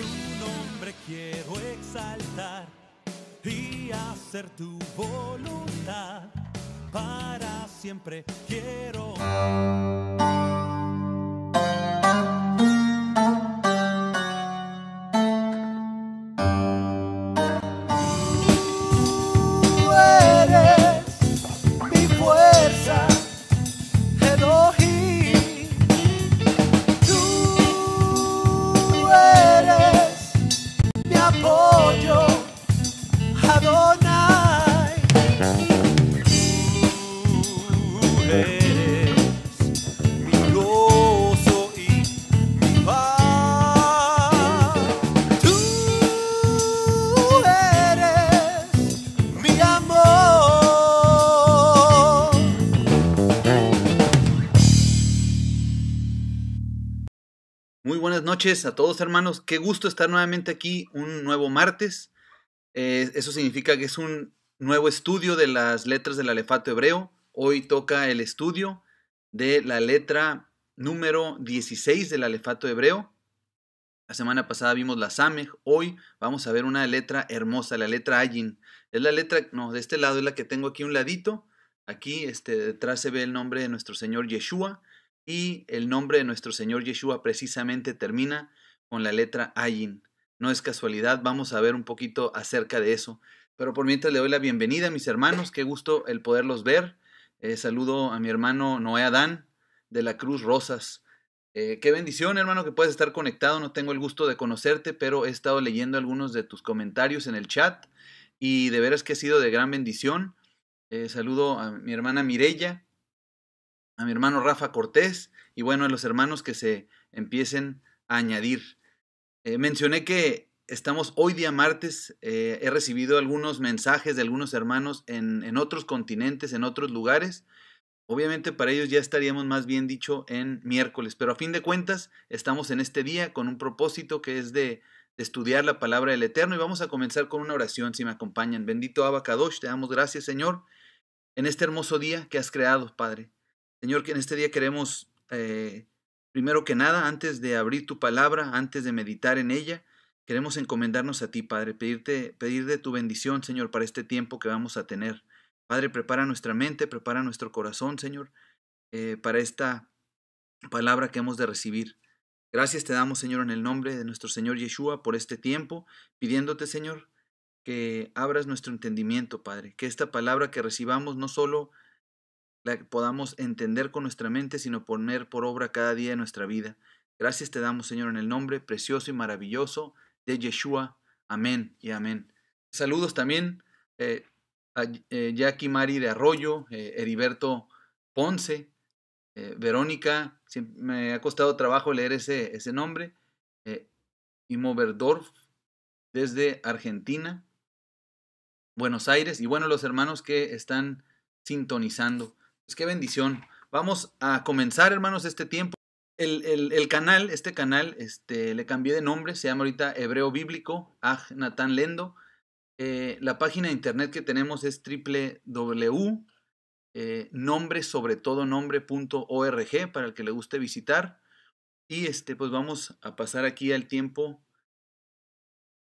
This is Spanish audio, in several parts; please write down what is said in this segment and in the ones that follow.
Tu nombre quiero exaltar y hacer tu voluntad. Para siempre quiero. noches a todos hermanos, qué gusto estar nuevamente aquí un nuevo martes. Eh, eso significa que es un nuevo estudio de las letras del alefato hebreo. Hoy toca el estudio de la letra número 16 del alefato hebreo. La semana pasada vimos la Samej, hoy vamos a ver una letra hermosa, la letra Ayin. Es la letra, no, de este lado es la que tengo aquí un ladito. Aquí este, detrás se ve el nombre de nuestro Señor Yeshua. Y el nombre de nuestro Señor Yeshua precisamente termina con la letra Ayin. No es casualidad, vamos a ver un poquito acerca de eso. Pero por mientras le doy la bienvenida a mis hermanos, qué gusto el poderlos ver. Eh, saludo a mi hermano Noé Adán de la Cruz Rosas. Eh, qué bendición, hermano, que puedes estar conectado. No tengo el gusto de conocerte, pero he estado leyendo algunos de tus comentarios en el chat y de veras que ha sido de gran bendición. Eh, saludo a mi hermana Mirella a mi hermano Rafa Cortés y bueno, a los hermanos que se empiecen a añadir. Eh, mencioné que estamos hoy día martes, eh, he recibido algunos mensajes de algunos hermanos en, otros continentes, en otros lugares. Obviamente para ellos ya estaríamos más bien dicho en miércoles, pero a fin de cuentas estamos en este día con un propósito que es de, de estudiar la palabra del Eterno y vamos a comenzar con una oración si me acompañan. Bendito Abacadosh, te damos gracias Señor en este hermoso día que has creado, Padre. Señor, que en este día queremos, eh, primero que nada, antes de abrir tu palabra, antes de meditar en ella, queremos encomendarnos a ti, Padre, pedirte, pedir de tu bendición, Señor, para este tiempo que vamos a tener. Padre, prepara nuestra mente, prepara nuestro corazón, Señor, eh, para esta palabra que hemos de recibir. Gracias te damos, Señor, en el nombre de nuestro Señor Yeshua por este tiempo, pidiéndote, Señor, que abras nuestro entendimiento, Padre, que esta palabra que recibamos no solo podamos entender con nuestra mente, sino poner por obra cada día de nuestra vida. Gracias te damos, Señor, en el nombre precioso y maravilloso de Yeshua. Amén y amén. Saludos también eh, a eh, Jackie Mari de Arroyo, eh, Heriberto Ponce, Verónica, me ha costado trabajo leer ese, ese nombre, Imo Moverdorf desde Argentina, Buenos Aires, y bueno, los hermanos que están sintonizando qué bendición. Vamos a comenzar, hermanos, este tiempo. El, canal, este canal, este, le cambié de nombre, se llama ahorita Hebreo Bíblico, Aj Natán Lendo. Eh, la página de internet que tenemos es www. Eh, nombre.org para el que le guste visitar. Y este, pues vamos a pasar aquí al tiempo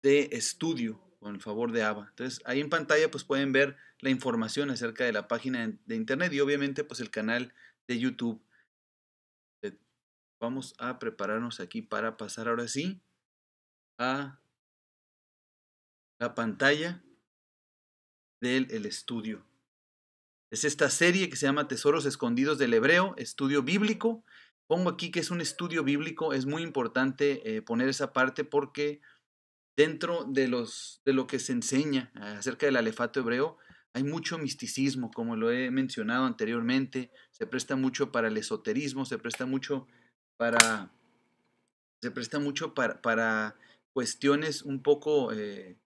de estudio con el favor de ABA. Entonces, ahí en pantalla pues pueden ver la información acerca de la página de internet y obviamente pues el canal de YouTube. Eh, vamos a prepararnos aquí para pasar ahora sí a la pantalla del estudio. Es esta serie que se llama Tesoros Escondidos del Hebreo, estudio bíblico. Pongo aquí que es un estudio bíblico, es muy importante eh, poner esa parte porque dentro de, los, de lo que se enseña eh, acerca del alefato hebreo, hay mucho misticismo, como lo he mencionado anteriormente, se presta mucho para el esoterismo, se presta mucho para, se presta mucho para, cuestiones un poco, eh,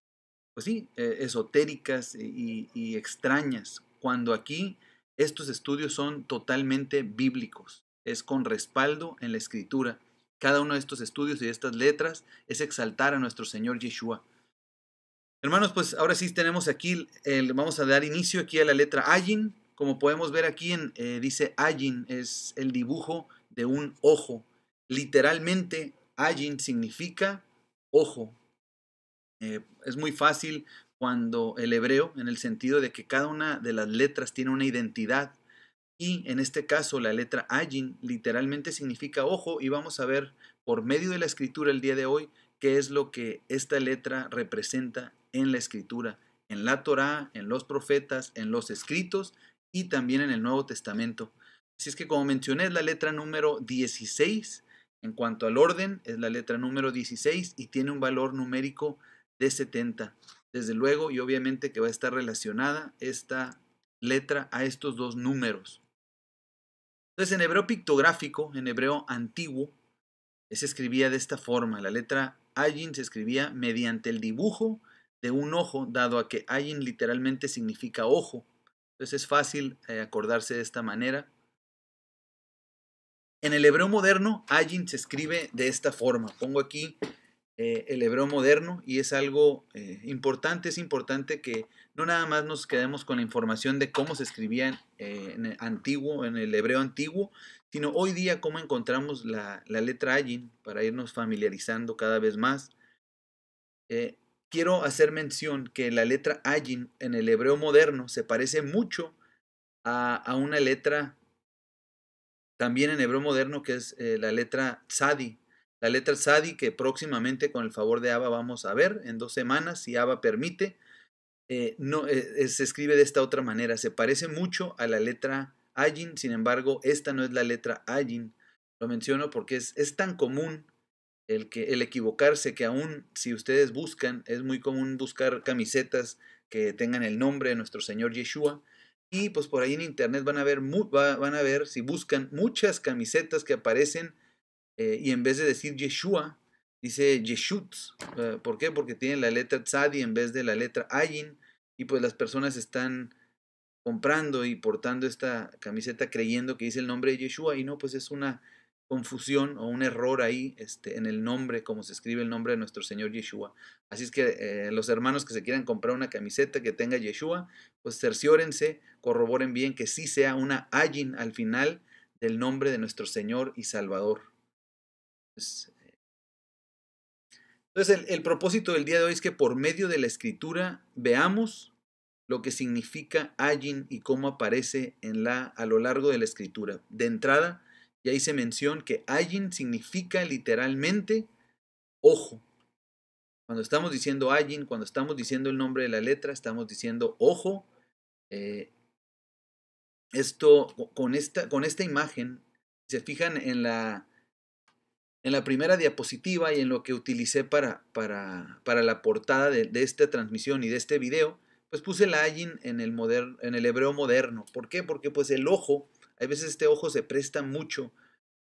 pues eh, esotéricas y extrañas, cuando aquí estos estudios son totalmente bíblicos, es con respaldo en la escritura cada uno de estos estudios y estas letras es exaltar a nuestro Señor Yeshua. Hermanos, pues ahora sí tenemos aquí, vamos a dar inicio aquí a la letra Ayin. Como podemos ver aquí, eh, dice Ayin, es el dibujo de un ojo. Literalmente, Ayin significa ojo. Eh, es muy fácil cuando el hebreo, en el sentido de que cada una de las letras tiene una identidad y en este caso la letra Ayin literalmente significa ojo y vamos a ver por medio de la escritura el día de hoy qué es lo que esta letra representa en la escritura, en la Torá, en los profetas, en los escritos y también en el Nuevo Testamento. Así es que como mencioné es la letra número 16, en cuanto al orden es la letra número 16 y tiene un valor numérico de 70. Desde luego y obviamente que va a estar relacionada esta letra a estos dos números. Entonces, en hebreo pictográfico, en hebreo antiguo, se escribía de esta forma. La letra Ayin se escribía mediante el dibujo de un ojo, dado a que Ayin literalmente significa ojo. Entonces es fácil eh, acordarse de esta manera. En el hebreo moderno, Ayin se escribe de esta forma. Pongo aquí eh, el hebreo moderno y es algo eh, importante, es importante que no nada más nos quedemos con la información de cómo se escribía eh, en el antiguo, en el hebreo antiguo, sino hoy día cómo encontramos la, la letra Ayin para irnos familiarizando cada vez más. quiero hacer mención que la letra Ayin en el hebreo moderno se parece mucho a, a una letra también en hebreo moderno que es la letra Tzadi la letra Sadi, que próximamente con el favor de Abba vamos a ver en dos semanas, si Abba permite, eh, no, eh, eh, se escribe de esta otra manera. Se parece mucho a la letra Ayin, sin embargo, esta no es la letra Ayin. Lo menciono porque es, es tan común el, que, el equivocarse que aún si ustedes buscan, es muy común buscar camisetas que tengan el nombre de nuestro Señor Yeshua. Y pues por ahí en internet van a ver, van a ver si buscan muchas camisetas que aparecen eh, y en vez de decir Yeshua, dice Yeshut. Eh, ¿Por qué? Porque tiene la letra Tzadi en vez de la letra Ayin, y pues las personas están comprando y portando esta camiseta creyendo que dice el nombre de Yeshua, y no, pues es una confusión o un error ahí este, en el nombre, como se escribe el nombre de nuestro Señor Yeshua. Así es que eh, los hermanos que se quieran comprar una camiseta que tenga Yeshua, pues cerciórense, corroboren bien que sí sea una Ayin al final del nombre de nuestro Señor y Salvador. Pues, eh Entonces, el, propósito del día de hoy es que por medio de la escritura veamos lo que significa Ayin y cómo aparece en la, a lo largo de la escritura. De entrada, ya hice mención que Ayin significa literalmente ojo. Cuando estamos diciendo Ayin, cuando estamos diciendo el nombre de la letra, estamos diciendo ojo. Eh, esto, con esta, con esta imagen, se fijan en la, en la primera diapositiva y en lo que utilicé para, para, la portada de, esta transmisión y de este video, pues puse la ayin en el, en el hebreo moderno. ¿Por qué? Porque pues el ojo, a veces este ojo se presta mucho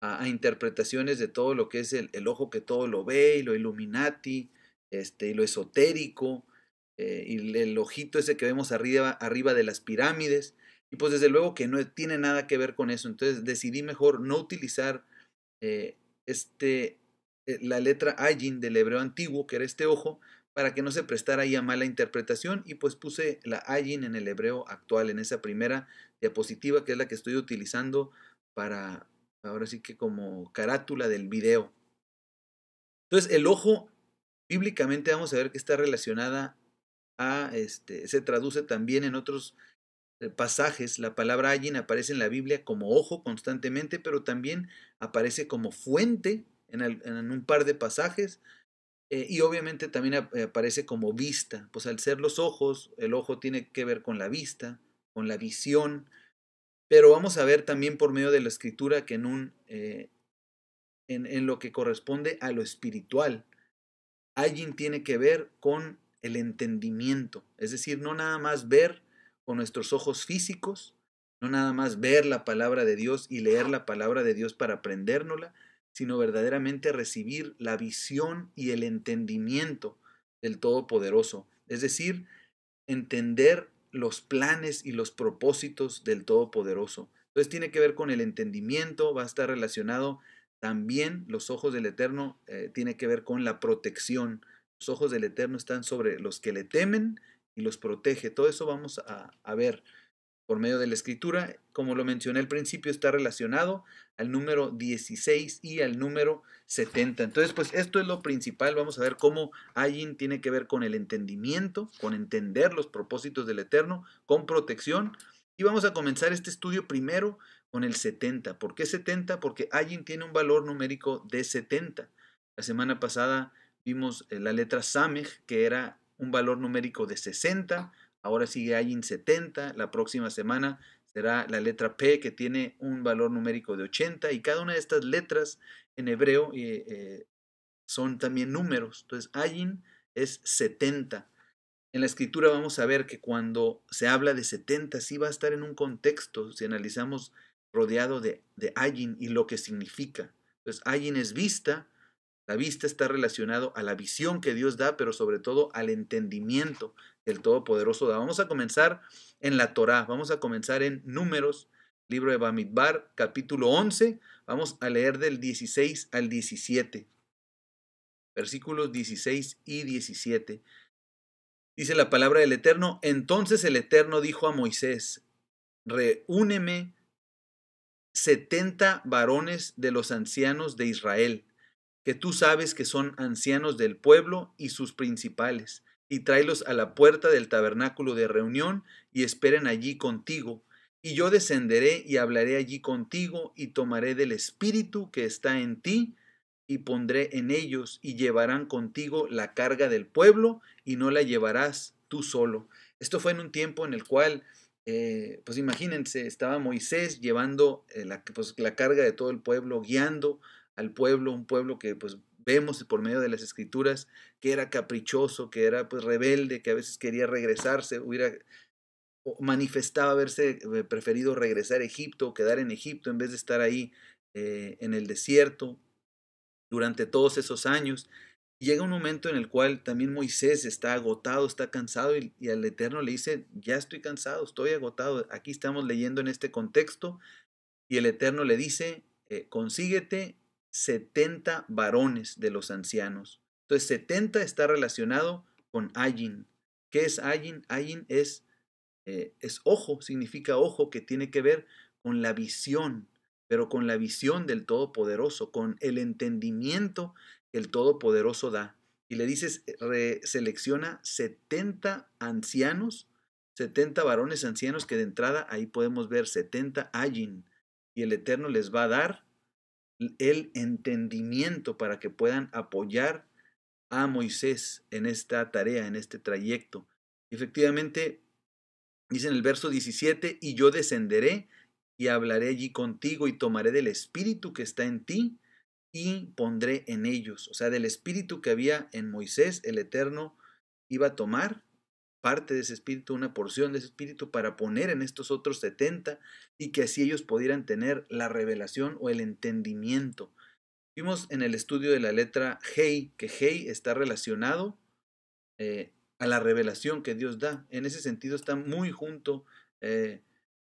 a, interpretaciones de todo lo que es el, ojo que todo lo ve y lo illuminati este, y lo esotérico eh, y el, ojito ese que vemos arriba, arriba de las pirámides. Y pues desde luego que no tiene nada que ver con eso. Entonces decidí mejor no utilizar eh, este, eh, la letra ayin del hebreo antiguo, que era este ojo, para que no se prestara ahí a mala interpretación y pues puse la ayin en el hebreo actual, en esa primera diapositiva que es la que estoy utilizando para, ahora sí que como carátula del video. Entonces el ojo, bíblicamente vamos a ver que está relacionada a, este, se traduce también en otros eh, pasajes, la palabra ayin aparece en la Biblia como ojo constantemente, pero también aparece como fuente en, un par de pasajes eh, y obviamente también eh, aparece como vista, pues al ser los ojos, el ojo tiene que ver con la vista, con la visión, pero vamos a ver también por medio de la escritura que en, un, en, lo que corresponde a lo espiritual, alguien tiene que ver con el entendimiento, es decir, no nada más ver, con nuestros ojos físicos, no nada más ver la palabra de Dios y leer la palabra de Dios para aprendérnosla, sino verdaderamente recibir la visión y el entendimiento del Todopoderoso, es decir, entender los planes y los propósitos del Todopoderoso. Entonces tiene que ver con el entendimiento, va a estar relacionado también los ojos del Eterno, eh, tiene que ver con la protección. Los ojos del Eterno están sobre los que le temen y los protege. Todo eso vamos a, ver por medio de la escritura. Como lo mencioné al principio, está relacionado al número 16 y al número 70. Entonces, pues esto es lo principal. Vamos a ver cómo Ayin tiene que ver con el entendimiento, con entender los propósitos del Eterno, con protección. Y vamos a comenzar este estudio primero con el 70. ¿Por qué 70? Porque Ayin tiene un valor numérico de 70. La semana pasada vimos eh, la letra Sameh que era un valor numérico de 60, ahora sigue Ayin 70, la próxima semana será la letra P que tiene un valor numérico de 80 y cada una de estas letras en hebreo eh, eh, son también números. Entonces Ayin es 70. En la escritura vamos a ver que cuando se habla de 70 si va a estar en un contexto, si analizamos rodeado de, de Ayin y lo que significa. Entonces Ayin es vista, la vista está relacionado a la visión que Dios da, pero sobre todo al entendimiento que el Todopoderoso da. Vamos a comenzar en la Torá, vamos a comenzar en Números, libro de Bamidbar, capítulo 11, vamos a leer del 16 al 17. Versículos 16 y 17. Dice la palabra del Eterno, entonces el Eterno dijo a Moisés, reúneme setenta varones de los ancianos de Israel que tú sabes que son ancianos del pueblo y sus principales, y tráelos a la puerta del tabernáculo de reunión y esperen allí contigo. Y yo descenderé y hablaré allí contigo y tomaré del espíritu que está en ti y pondré en ellos y llevarán contigo la carga del pueblo y no la llevarás tú solo. Esto fue en un tiempo en el cual, eh, pues imagínense, estaba Moisés llevando eh, la, pues, la carga de todo el pueblo, guiando al pueblo, un pueblo que pues vemos por medio de las escrituras que era caprichoso, que era pues rebelde, que a veces quería regresarse, hubiera manifestaba haberse eh, preferido regresar a Egipto quedar en Egipto en vez de estar ahí eh, en el desierto durante todos esos años. Llega un momento en el cual también Moisés está agotado, está cansado y, al Eterno le dice, ya estoy cansado, estoy agotado. Aquí estamos leyendo en este contexto y el Eterno le dice, eh, consíguete 70 varones de los ancianos. Entonces, 70 está relacionado con Ayin. ¿Qué es Ayin? Ayin es, eh, es ojo, significa ojo, que tiene que ver con la visión, pero con la visión del Todopoderoso, con el entendimiento que el Todopoderoso da. Y le dices, eh, selecciona 70 ancianos, 70 varones ancianos, que de entrada ahí podemos ver 70 Ayin, y el Eterno les va a dar el entendimiento para que puedan apoyar a Moisés en esta tarea, en este trayecto. Efectivamente, dice en el verso 17, y yo descenderé y hablaré allí contigo y tomaré del espíritu que está en ti y pondré en ellos. O sea, del espíritu que había en Moisés, el Eterno iba a tomar parte de ese espíritu, una porción de ese espíritu para poner en estos otros 70 y que así ellos pudieran tener la revelación o el entendimiento. Vimos en el estudio de la letra Hei que Hei está relacionado eh, a la revelación que Dios da. En ese sentido está muy junto, eh,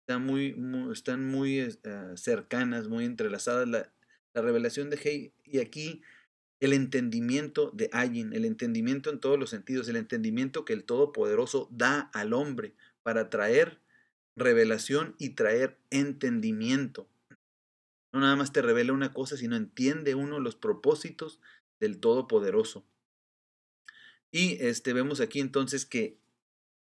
están muy eh, cercanas, muy entrelazadas la, la revelación de Hei y aquí el entendimiento de alguien el entendimiento en todos los sentidos, el entendimiento que el Todopoderoso da al hombre para traer revelación y traer entendimiento. No nada más te revela una cosa, sino entiende uno los propósitos del Todopoderoso. Y este, vemos aquí entonces que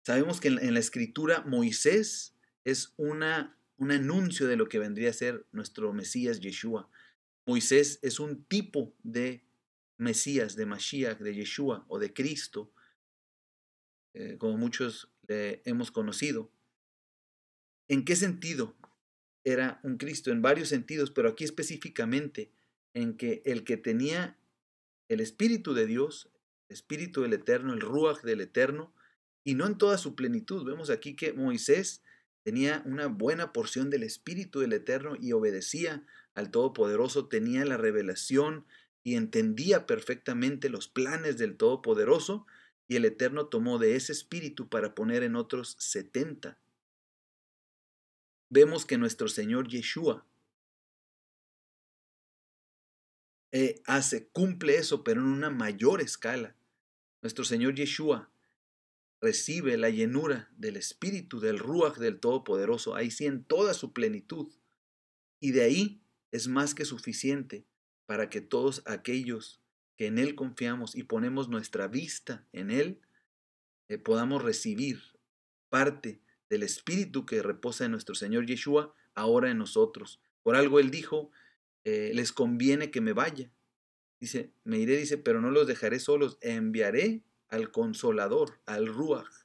sabemos que en la, escritura Moisés es una, un anuncio de lo que vendría a ser nuestro Mesías Yeshua. Moisés es un tipo de Mesías, de Mashiach, de Yeshua o de Cristo, eh, como muchos le hemos conocido. ¿En qué sentido era un Cristo? En varios sentidos, pero aquí específicamente en que el que tenía el Espíritu de Dios, el Espíritu del Eterno, el Ruach del Eterno, y no en toda su plenitud. Vemos aquí que Moisés tenía una buena porción del Espíritu del Eterno y obedecía al Todopoderoso, tenía la revelación y entendía perfectamente los planes del Todopoderoso, y el Eterno tomó de ese espíritu para poner en otros setenta. Vemos que nuestro Señor Yeshua eh, hace, cumple eso, pero en una mayor escala. Nuestro Señor Yeshua recibe la llenura del Espíritu, del Ruach del Todopoderoso, ahí sí en toda su plenitud. Y de ahí es más que suficiente para que todos aquellos que en Él confiamos y ponemos nuestra vista en Él, eh, podamos recibir parte del Espíritu que reposa en nuestro Señor Yeshua ahora en nosotros. Por algo Él dijo, eh, les conviene que me vaya. Dice, me iré, dice, pero no los dejaré solos, enviaré al consolador, al Ruach,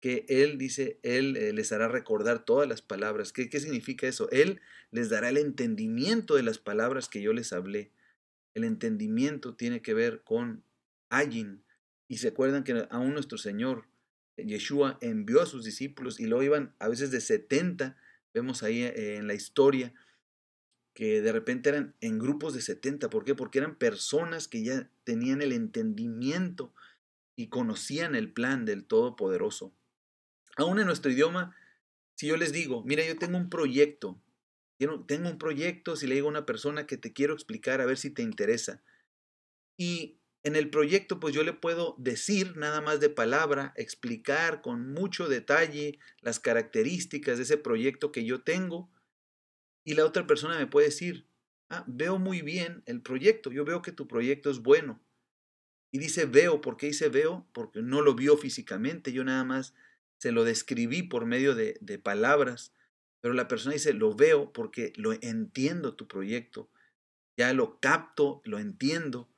que Él dice, Él eh, les hará recordar todas las palabras. ¿Qué, ¿Qué significa eso? Él les dará el entendimiento de las palabras que yo les hablé. El entendimiento tiene que ver con Ayin. Y se acuerdan que aún nuestro Señor, eh, Yeshua, envió a sus discípulos y lo iban a veces de 70. Vemos ahí eh, en la historia que de repente eran en grupos de 70. ¿Por qué? Porque eran personas que ya tenían el entendimiento y conocían el plan del Todopoderoso. Aún en nuestro idioma, si yo les digo, mira, yo tengo un proyecto, tengo un proyecto, si le digo a una persona que te quiero explicar a ver si te interesa. Y en el proyecto, pues yo le puedo decir nada más de palabra, explicar con mucho detalle las características de ese proyecto que yo tengo. Y la otra persona me puede decir, ah, veo muy bien el proyecto, yo veo que tu proyecto es bueno. Y dice veo, ¿por qué dice veo? Porque no lo vio físicamente, yo nada más se lo describí por medio de, palabras, pero la persona dice, lo veo porque lo entiendo tu proyecto, ya lo capto, lo entiendo.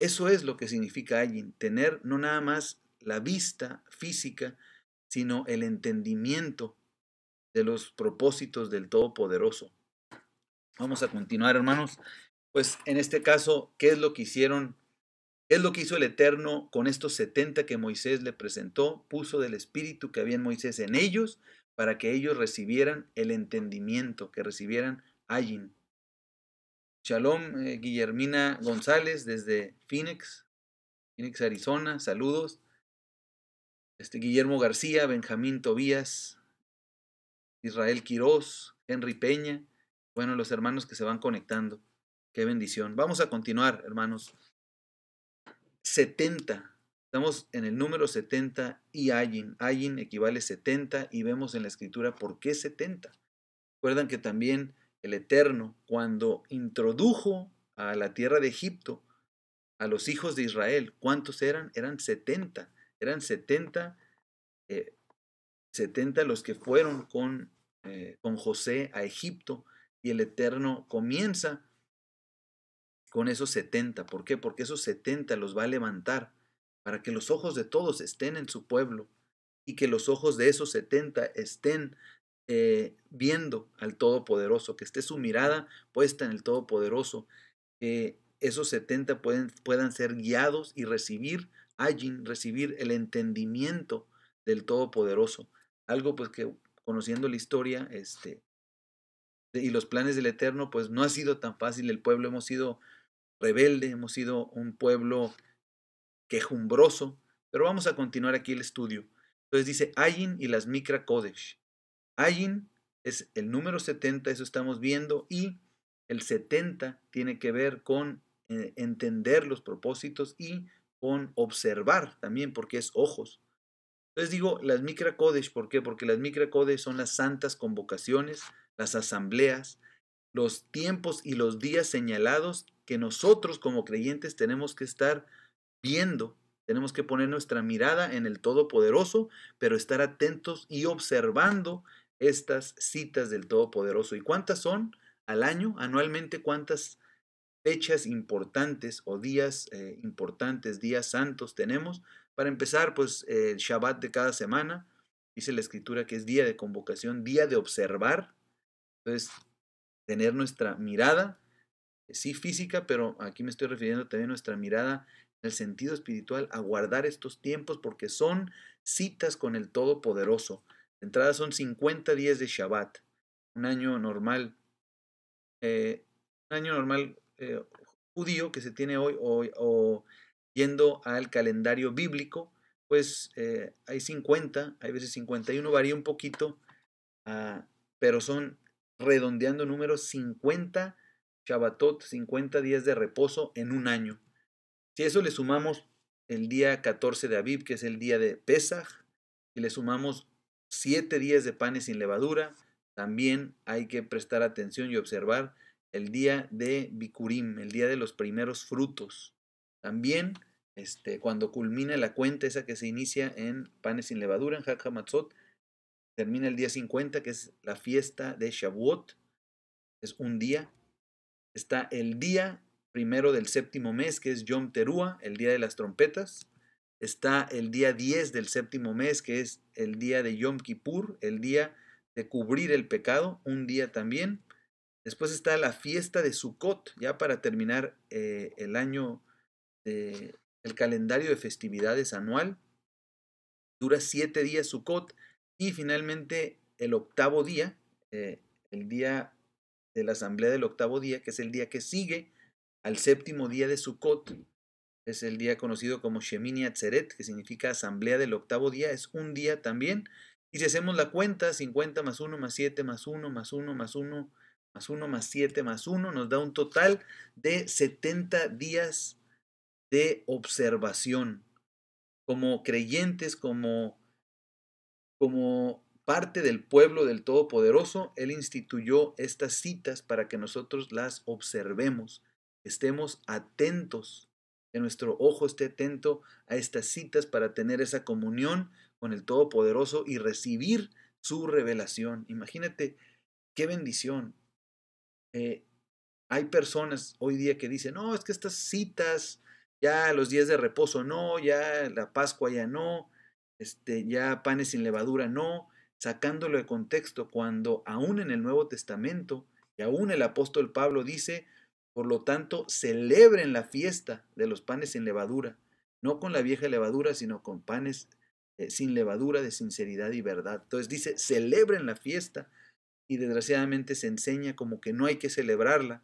Eso es lo que significa alguien, tener no nada más la vista física, sino el entendimiento de los propósitos del Todopoderoso. Vamos a continuar, hermanos. Pues en este caso, ¿qué es lo que hicieron es lo que hizo el Eterno con estos 70 que Moisés le presentó, puso del espíritu que había en Moisés en ellos para que ellos recibieran el entendimiento, que recibieran allí. Shalom, eh, Guillermina González desde Phoenix, Phoenix, Arizona, saludos. Este, Guillermo García, Benjamín Tobías, Israel Quiroz, Henry Peña, bueno, los hermanos que se van conectando. Qué bendición. Vamos a continuar, hermanos. 70. Estamos en el número 70 y Ayin. Ayin equivale 70 y vemos en la escritura por qué 70. Recuerdan que también el Eterno, cuando introdujo a la tierra de Egipto a los hijos de Israel, ¿cuántos eran? Eran 70. Eran 70, eh, los que fueron con, eh, con José a Egipto y el Eterno comienza con esos 70. ¿Por qué? Porque esos 70 los va a levantar para que los ojos de todos estén en su pueblo y que los ojos de esos 70 estén eh, viendo al Todopoderoso, que esté su mirada puesta en el Todopoderoso, que esos 70 pueden, puedan ser guiados y recibir allí, recibir el entendimiento del Todopoderoso. Algo pues que conociendo la historia este, y los planes del Eterno, pues no ha sido tan fácil. El pueblo hemos sido rebelde, hemos sido un pueblo quejumbroso, pero vamos a continuar aquí el estudio. Entonces dice Ayin y las Mikra Kodesh. Ayin es el número 70, eso estamos viendo, y el 70 tiene que ver con eh, entender los propósitos y con observar también, porque es ojos. Entonces digo las Mikra Kodesh, ¿por qué? Porque las Mikra Kodesh son las santas convocaciones, las asambleas, los tiempos y los días señalados que nosotros como creyentes tenemos que estar viendo, tenemos que poner nuestra mirada en el Todopoderoso, pero estar atentos y observando estas citas del Todopoderoso. ¿Y cuántas son al año? Anualmente, ¿cuántas fechas importantes o días eh, importantes, días santos tenemos? Para empezar, pues el Shabbat de cada semana, dice la escritura que es día de convocación, día de observar. Entonces, tener nuestra mirada sí física, pero aquí me estoy refiriendo también nuestra mirada en el sentido espiritual, a guardar estos tiempos porque son citas con el Todopoderoso. De entrada son 50 días de Shabbat, un año normal, eh, un año normal eh, judío que se tiene hoy, hoy o yendo al calendario bíblico, pues eh, hay 50, hay veces 51, varía un poquito, ah, pero son redondeando números 50 Shabbatot, 50 días de reposo en un año. Si eso le sumamos el día 14 de Aviv, que es el día de Pesaj, y le sumamos 7 días de panes sin levadura, también hay que prestar atención y observar el día de Bikurim, el día de los primeros frutos. También este, cuando culmina la cuenta esa que se inicia en panes sin levadura, en Hak termina el día 50, que es la fiesta de Shavuot, es un día, está el día primero del séptimo mes, que es Yom Terúa, el día de las trompetas. Está el día 10 del séptimo mes, que es el día de Yom Kippur, el día de cubrir el pecado, un día también. Después está la fiesta de Sukkot, ya para terminar eh, el año, el calendario de festividades anual. Dura siete días Sukkot y finalmente el octavo día, eh, el día de la asamblea del octavo día, que es el día que sigue al séptimo día de Sukkot. Es el día conocido como Shemini Atzeret, que significa asamblea del octavo día. Es un día también. Y si hacemos la cuenta, 50 más 1 más 7 más 1 más 1 más 1 más 1 más 7 más 1, nos da un total de 70 días de observación. Como creyentes, como, como parte del pueblo del Todopoderoso, Él instituyó estas citas para que nosotros las observemos, estemos atentos, que nuestro ojo esté atento a estas citas para tener esa comunión con el Todopoderoso y recibir su revelación. Imagínate qué bendición. Eh, hay personas hoy día que dicen, no, es que estas citas, ya los días de reposo no, ya la Pascua ya no, este, ya panes sin levadura no, sacándolo de contexto cuando aún en el Nuevo Testamento y aún el apóstol Pablo dice, por lo tanto, celebren la fiesta de los panes sin levadura, no con la vieja levadura, sino con panes eh, sin levadura de sinceridad y verdad. Entonces dice, celebren la fiesta y desgraciadamente se enseña como que no hay que celebrarla,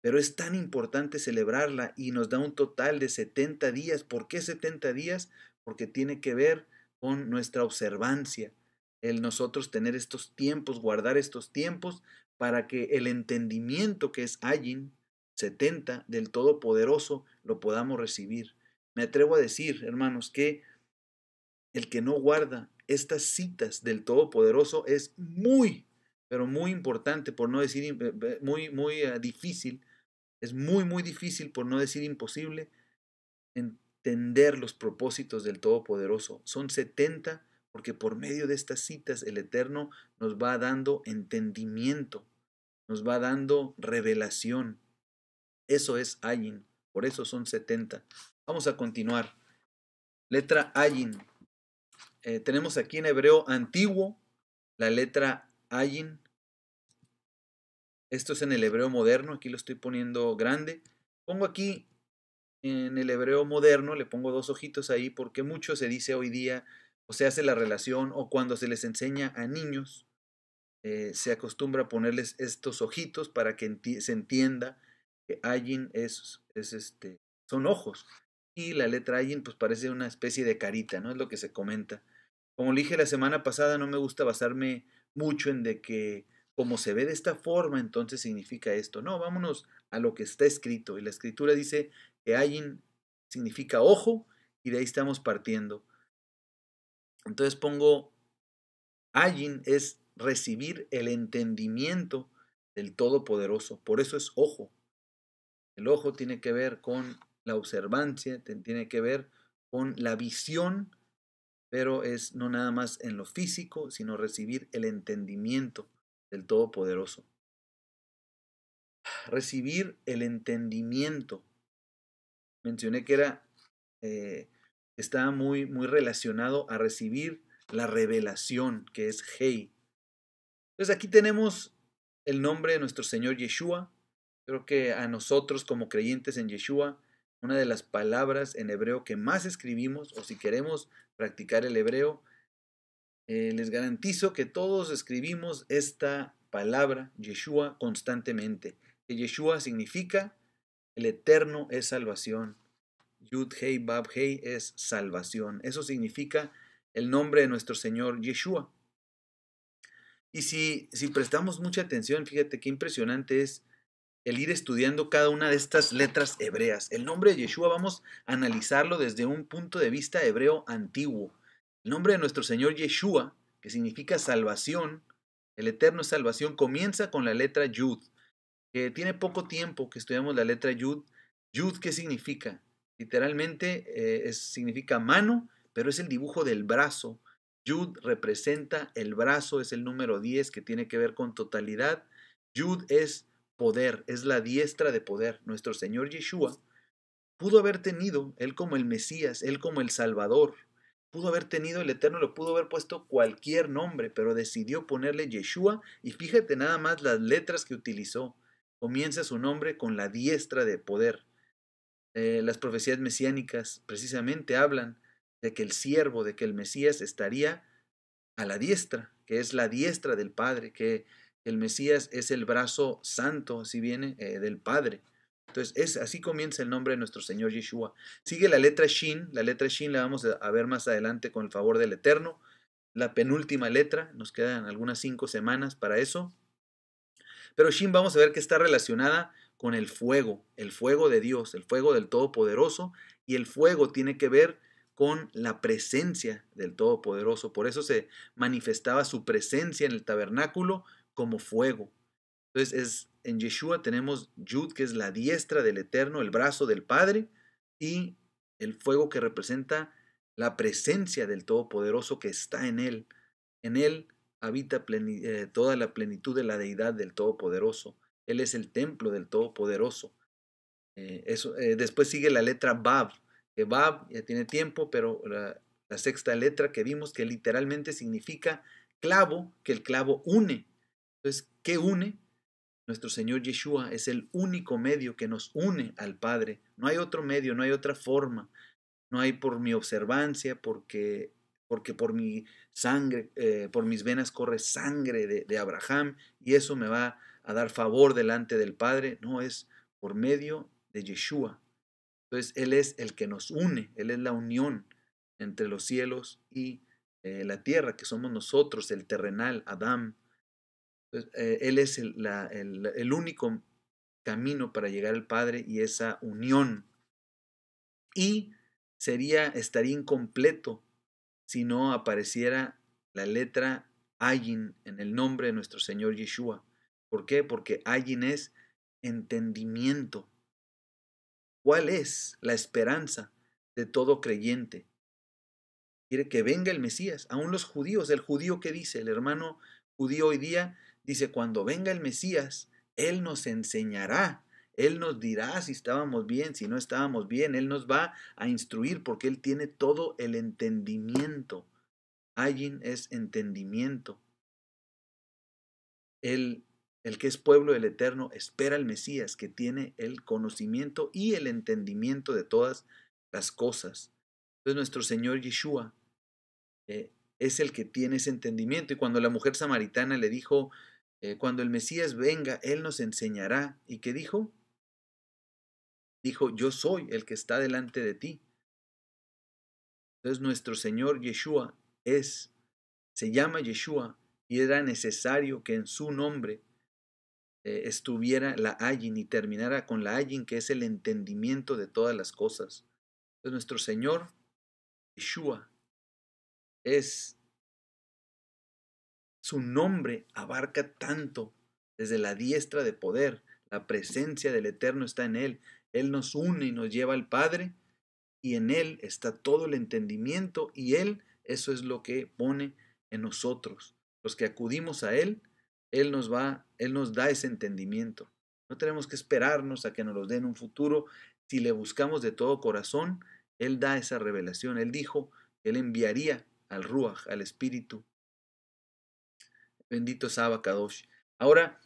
pero es tan importante celebrarla y nos da un total de 70 días. ¿Por qué 70 días? Porque tiene que ver con nuestra observancia, el nosotros tener estos tiempos, guardar estos tiempos, para que el entendimiento que es Ayin 70 del Todopoderoso lo podamos recibir. Me atrevo a decir, hermanos, que el que no guarda estas citas del Todopoderoso es muy, pero muy importante, por no decir eh, eh, muy, muy eh, difícil, es muy, muy difícil, por no decir imposible, entender los propósitos del Todopoderoso. Son 70 porque por medio de estas citas el Eterno nos va dando entendimiento, nos va dando revelación. Eso es Ayin, por eso son 70. Vamos a continuar. Letra Ayin. Eh, tenemos aquí en hebreo antiguo la letra Ayin. Esto es en el hebreo moderno, aquí lo estoy poniendo grande. Pongo aquí en el hebreo moderno, le pongo dos ojitos ahí porque mucho se dice hoy día o se hace la relación o cuando se les enseña a niños, eh, se acostumbra a ponerles estos ojitos para que se entienda que Ayin es, es este, son ojos. Y la letra Ayin pues parece una especie de carita, ¿no? Es lo que se comenta. Como le dije la semana pasada, no me gusta basarme mucho en de que como se ve de esta forma, entonces significa esto. No, vámonos a lo que está escrito. Y la escritura dice que Ayin significa ojo y de ahí estamos partiendo. Entonces pongo Ayin es recibir el entendimiento del Todopoderoso. Por eso es ojo. El ojo tiene que ver con la observancia, tiene que ver con la visión, pero es no nada más en lo físico, sino recibir el entendimiento del Todopoderoso. Recibir el entendimiento. Mencioné que era eh, está muy, muy relacionado a recibir la revelación, que es Hei. Entonces aquí tenemos el nombre de nuestro Señor Yeshua. Creo que a nosotros como creyentes en Yeshua, una de las palabras en hebreo que más escribimos, o si queremos practicar el hebreo, eh, les garantizo que todos escribimos esta palabra, Yeshua, constantemente. Que Yeshua significa el eterno es salvación. Yud Hei Bab Hei es salvación. Eso significa el nombre de nuestro Señor Yeshua. Y si, si prestamos mucha atención, fíjate qué impresionante es el ir estudiando cada una de estas letras hebreas. El nombre de Yeshua vamos a analizarlo desde un punto de vista hebreo antiguo. El nombre de nuestro Señor Yeshua, que significa salvación, el eterno salvación, comienza con la letra Yud, que tiene poco tiempo que estudiamos la letra Yud. Yud, ¿qué significa? Literalmente eh, significa mano, pero es el dibujo del brazo. Yud representa el brazo, es el número 10 que tiene que ver con totalidad. Yud es poder, es la diestra de poder. Nuestro Señor Yeshua pudo haber tenido, él como el Mesías, él como el Salvador, pudo haber tenido el Eterno, lo pudo haber puesto cualquier nombre, pero decidió ponerle Yeshua y fíjate nada más las letras que utilizó. Comienza su nombre con la diestra de poder. Eh, las profecías mesiánicas precisamente hablan de que el siervo, de que el Mesías estaría a la diestra, que es la diestra del Padre, que el Mesías es el brazo santo, si viene, eh, del Padre. Entonces, es, así comienza el nombre de nuestro Señor Yeshua. Sigue la letra Shin, la letra Shin la vamos a ver más adelante con el favor del Eterno. La penúltima letra, nos quedan algunas cinco semanas para eso. Pero Shin vamos a ver que está relacionada con el fuego, el fuego de Dios, el fuego del Todopoderoso, y el fuego tiene que ver con la presencia del Todopoderoso. Por eso se manifestaba su presencia en el tabernáculo como fuego. Entonces es, en Yeshua tenemos Yud, que es la diestra del Eterno, el brazo del Padre, y el fuego que representa la presencia del Todopoderoso que está en él. En él habita eh, toda la plenitud de la deidad del Todopoderoso. Él es el templo del Todopoderoso. Eh, eso, eh, después sigue la letra Bab, que Bab ya tiene tiempo, pero la, sexta letra que vimos que literalmente significa clavo, que el clavo une. Entonces, ¿qué une? Nuestro Señor Yeshua es el único medio que nos une al Padre. No hay otro medio, no hay otra forma. No hay por mi observancia, porque, porque por mi sangre, eh, por mis venas corre sangre de, de Abraham y eso me va a dar favor delante del Padre, no, es por medio de Yeshua. Entonces, Él es el que nos une, Él es la unión entre los cielos y eh, la tierra, que somos nosotros, el terrenal, Adán. Entonces, eh, él es el, único camino para llegar al Padre y esa unión. Y sería, estaría incompleto si no apareciera la letra Ayin en el nombre de nuestro Señor Yeshua. ¿Por qué? Porque alguien es entendimiento. ¿Cuál es la esperanza de todo creyente? Quiere que venga el Mesías, aún los judíos, el judío que dice, el hermano judío hoy día dice, cuando venga el Mesías, Él nos enseñará, Él nos dirá si estábamos bien, si no estábamos bien, Él nos va a instruir porque Él tiene todo el entendimiento. Alguien es entendimiento. El que es pueblo del Eterno espera al Mesías que tiene el conocimiento y el entendimiento de todas las cosas. Entonces nuestro Señor Yeshua eh, es el que tiene ese entendimiento. Y cuando la mujer samaritana le dijo, eh, cuando el Mesías venga, Él nos enseñará. ¿Y qué dijo? Dijo, yo soy el que está delante de ti. Entonces nuestro Señor Yeshua es, se llama Yeshua y era necesario que en su nombre eh, estuviera la Ayin y terminara con la Ayin, que es el entendimiento de todas las cosas. Entonces, pues nuestro Señor, Yeshua, es su nombre abarca tanto desde la diestra de poder. La presencia del Eterno está en Él. Él nos une y nos lleva al Padre y en Él está todo el entendimiento y Él eso es lo que pone en nosotros. Los que acudimos a Él él nos va, Él nos da ese entendimiento. No tenemos que esperarnos a que nos lo den un futuro. Si le buscamos de todo corazón, Él da esa revelación. Él dijo, que Él enviaría al Ruach, al Espíritu. Bendito Saba Kadosh. Ahora,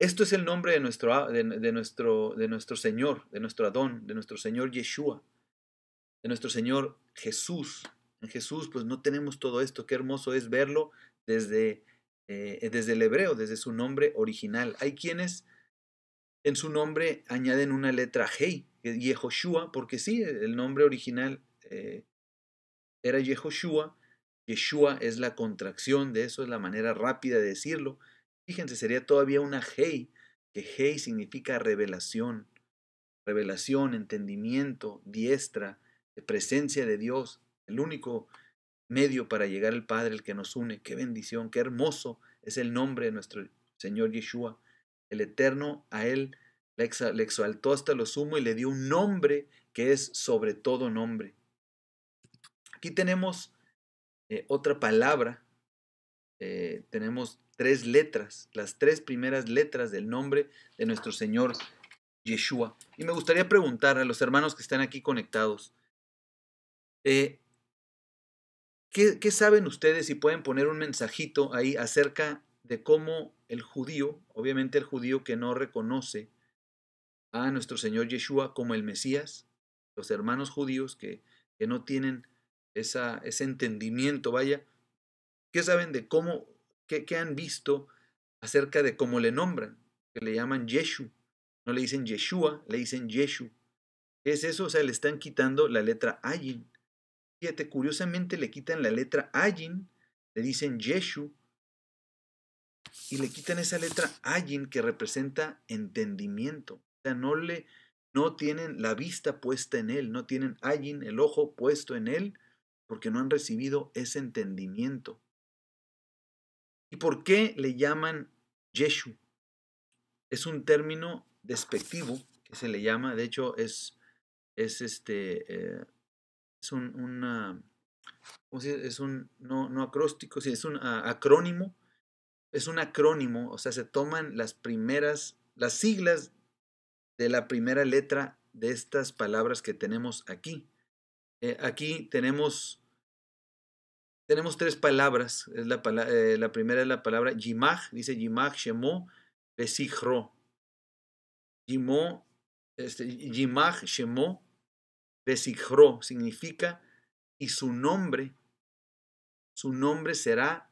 esto es el nombre de nuestro, de nuestro, de nuestro Señor, de nuestro Adón, de nuestro Señor Yeshua, de nuestro Señor Jesús. En Jesús, pues no tenemos todo esto. Qué hermoso es verlo desde eh, eh, desde el hebreo, desde su nombre original. Hay quienes en su nombre añaden una letra Hei, Yehoshua, porque sí, el nombre original eh, era Yehoshua. Yeshua es la contracción de eso, es la manera rápida de decirlo. Fíjense, sería todavía una Hei, que Hei significa revelación, revelación, entendimiento, diestra, presencia de Dios, el único medio para llegar al Padre, el que nos une. Qué bendición, qué hermoso es el nombre de nuestro Señor Yeshua. El Eterno a Él le, exaltó hasta lo sumo y le dio un nombre que es sobre todo nombre. Aquí tenemos eh, otra palabra. Eh, tenemos tres letras, las tres primeras letras del nombre de nuestro Señor Yeshua. Y me gustaría preguntar a los hermanos que están aquí conectados, eh, ¿Qué, saben ustedes si pueden poner un mensajito ahí acerca de cómo el judío, obviamente el judío que no reconoce a nuestro Señor Yeshua como el Mesías, los hermanos judíos que, que no tienen esa, ese entendimiento, vaya, ¿qué saben de cómo, qué, qué han visto acerca de cómo le nombran? Que le llaman Yeshu, no le dicen Yeshua, le dicen Yeshu. ¿Qué es eso? O sea, le están quitando la letra Ayin. Fíjate, curiosamente le quitan la letra Ayin, le dicen Yeshu, y le quitan esa letra Ayin que representa entendimiento. O sea, no, le, no tienen la vista puesta en él, no tienen Ayin, el ojo puesto en él, porque no han recibido ese entendimiento. ¿Y por qué le llaman Yeshu? Es un término despectivo que se le llama, de hecho es, es este, eh, es un, una, Es un, no, no acróstico, sí, es un ah, acrónimo, es un acrónimo, o sea, se toman las primeras, las siglas de la primera letra de estas palabras que tenemos aquí. Eh, aquí tenemos, tenemos tres palabras. Es la, eh, la primera es la palabra yimaj, dice Yimach, Shemo, Besichro. Este, yimaj este, Shemo, de significa, y su nombre, su nombre será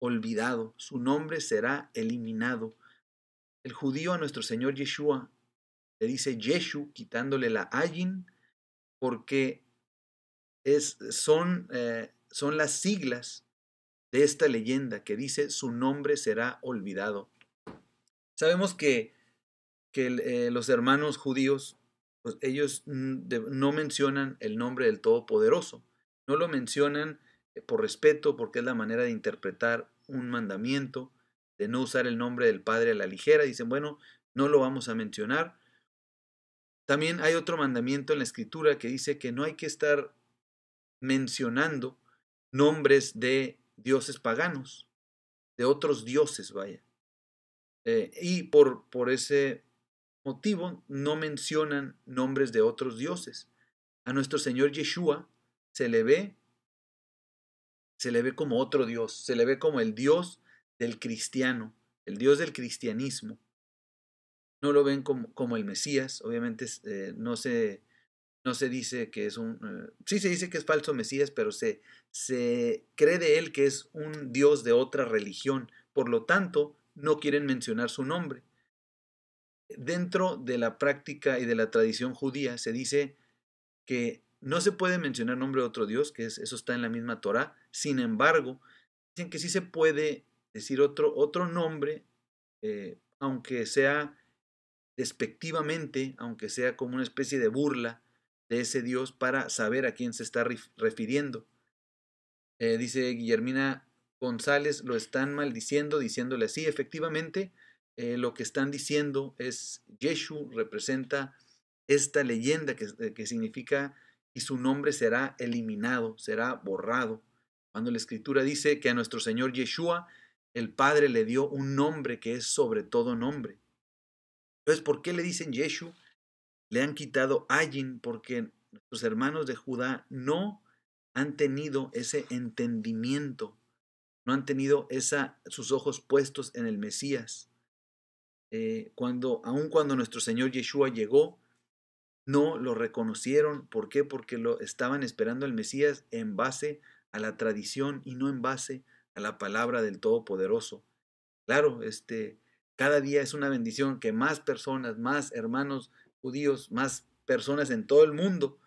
olvidado, su nombre será eliminado. El judío a nuestro Señor Yeshua le dice Yeshu, quitándole la ayin, porque es, son, eh, son las siglas de esta leyenda que dice su nombre será olvidado. Sabemos que, que eh, los hermanos judíos pues, ellos no mencionan el nombre del Todopoderoso, no lo mencionan eh, por respeto, porque es la manera de interpretar un mandamiento, de no usar el nombre del Padre a la ligera, dicen, bueno, no lo vamos a mencionar. También hay otro mandamiento en la escritura que dice que no hay que estar mencionando nombres de dioses paganos, de otros dioses, vaya. Eh, y por, por ese motivo no mencionan nombres de otros dioses. A nuestro Señor Yeshua se le ve se le ve como otro dios, se le ve como el dios del cristiano, el dios del cristianismo. No lo ven como, como el Mesías, obviamente eh, no, se, no se dice que es un... Eh, sí se dice que es falso Mesías, pero se, se cree de él que es un dios de otra religión, por lo tanto no quieren mencionar su nombre dentro de la práctica y de la tradición judía se dice que no se puede mencionar nombre de otro Dios, que eso está en la misma Torah. Sin embargo, dicen que sí se puede decir otro, otro nombre, eh, aunque sea despectivamente, aunque sea como una especie de burla de ese Dios para saber a quién se está refiriendo. Eh, dice Guillermina González, lo están maldiciendo, diciéndole así. Efectivamente, eh, lo que están diciendo es, Yeshu representa esta leyenda eh, que, significa y su nombre será eliminado, será borrado. Cuando la escritura dice que a nuestro Señor Yeshua el Padre le dio un nombre que es sobre todo nombre. Entonces, ¿por qué le dicen Yeshu? Le han quitado Ayin porque nuestros hermanos de Judá no han tenido ese entendimiento, no han tenido esa, sus ojos puestos en el Mesías. Eh, cuando, aun cuando nuestro Señor Yeshua llegó, no lo reconocieron. ¿Por qué? Porque lo estaban esperando el Mesías en base a la tradición y no en base a la palabra del Todopoderoso. Claro, este, cada día es una bendición que más personas, más hermanos judíos, más personas en todo el mundo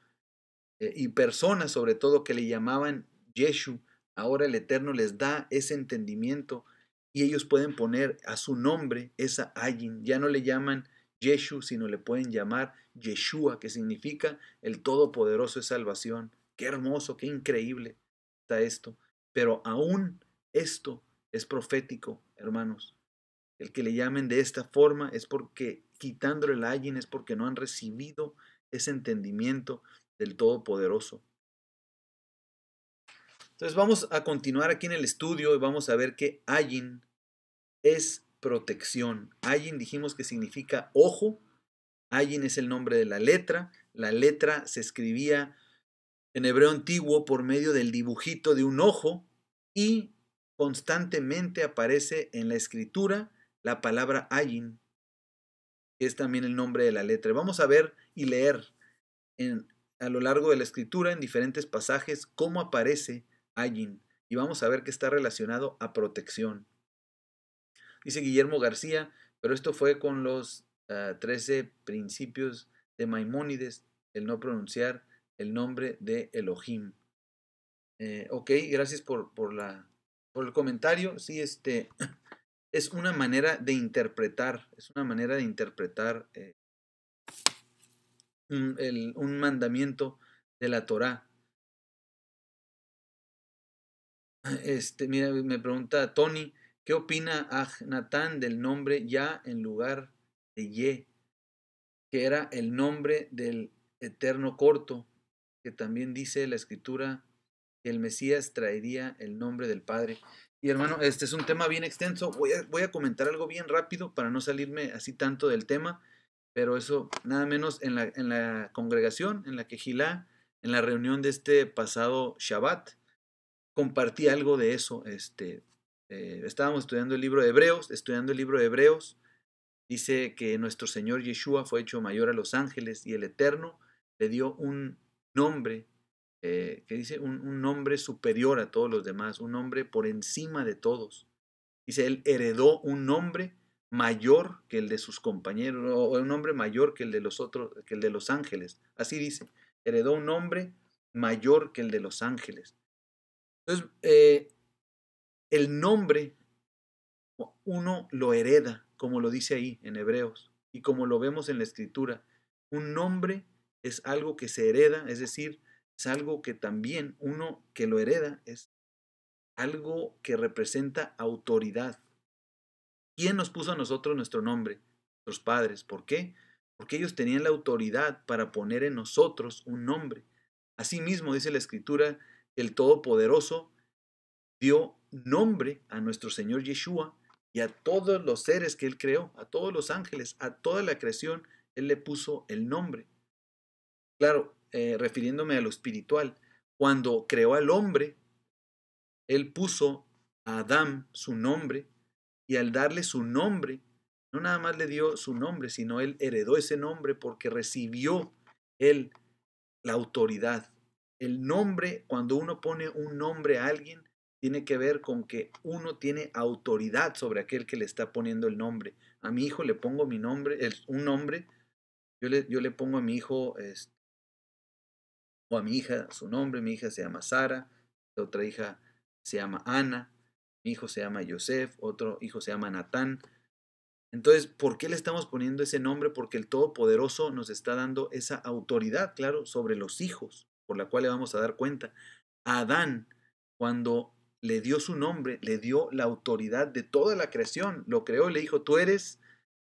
eh, y personas sobre todo que le llamaban Yeshu, ahora el Eterno les da ese entendimiento y ellos pueden poner a su nombre esa ayin. Ya no le llaman Yeshu, sino le pueden llamar Yeshua, que significa el Todopoderoso es salvación. Qué hermoso, qué increíble está esto. Pero aún esto es profético, hermanos. El que le llamen de esta forma es porque quitándole el ayin es porque no han recibido ese entendimiento del Todopoderoso. Entonces vamos a continuar aquí en el estudio y vamos a ver que ayin es protección. Ayin dijimos que significa ojo. Ayin es el nombre de la letra. La letra se escribía en hebreo antiguo por medio del dibujito de un ojo y constantemente aparece en la escritura la palabra ayin, que es también el nombre de la letra. Vamos a ver y leer a lo largo de la escritura en diferentes pasajes cómo aparece y vamos a ver que está relacionado a protección. Dice Guillermo García, pero esto fue con los 13 ah, principios de Maimónides, el no pronunciar el nombre de Elohim. Eh, ok, gracias por, por, la, por el comentario. Sí, este, es una manera de interpretar, es una manera de interpretar eh, un, un mandamiento de la Torah. Este, mira, me pregunta Tony, ¿qué opina Ahnatán del nombre Ya en lugar de Ye? Que era el nombre del eterno corto, que también dice la escritura que el Mesías traería el nombre del Padre. Y hermano, este es un tema bien extenso. Voy a, comentar algo bien rápido para no salirme así tanto del tema, pero eso nada menos en la, en la congregación, en la quejilá, en la reunión de este pasado Shabbat compartí algo de eso. Este, eh, estábamos estudiando el libro de Hebreos, estudiando el libro de Hebreos. Dice que nuestro Señor Yeshua fue hecho mayor a los ángeles y el Eterno le dio un nombre, eh, que dice un, un nombre superior a todos los demás, un nombre por encima de todos. Dice, él heredó un nombre mayor que el de sus compañeros, o un nombre mayor que el de los otros, que el de los ángeles. Así dice, heredó un nombre mayor que el de los ángeles. Entonces, eh, el nombre uno lo hereda, como lo dice ahí en Hebreos y como lo vemos en la Escritura. Un nombre es algo que se hereda, es decir, es algo que también uno que lo hereda es algo que representa autoridad. ¿Quién nos puso a nosotros nuestro nombre? Nuestros padres. ¿Por qué? Porque ellos tenían la autoridad para poner en nosotros un nombre. Asimismo, dice la Escritura, el Todopoderoso dio nombre a nuestro Señor Yeshua y a todos los seres que Él creó, a todos los ángeles, a toda la creación, Él le puso el nombre. Claro, eh, refiriéndome a lo espiritual, cuando creó al hombre, Él puso a Adán su nombre y al darle su nombre, no nada más le dio su nombre, sino Él heredó ese nombre porque recibió Él la autoridad, el nombre, cuando uno pone un nombre a alguien, tiene que ver con que uno tiene autoridad sobre aquel que le está poniendo el nombre. A mi hijo le pongo mi nombre, un nombre, yo le, yo le, pongo a mi hijo este, o a mi hija su nombre, mi hija se llama Sara, otra hija se llama Ana, mi hijo se llama Joseph, otro hijo se llama Natán. Entonces, ¿por qué le estamos poniendo ese nombre? Porque el Todopoderoso nos está dando esa autoridad, claro, sobre los hijos por la cual le vamos a dar cuenta. Adán, cuando le dio su nombre, le dio la autoridad de toda la creación, lo creó y le dijo, tú eres,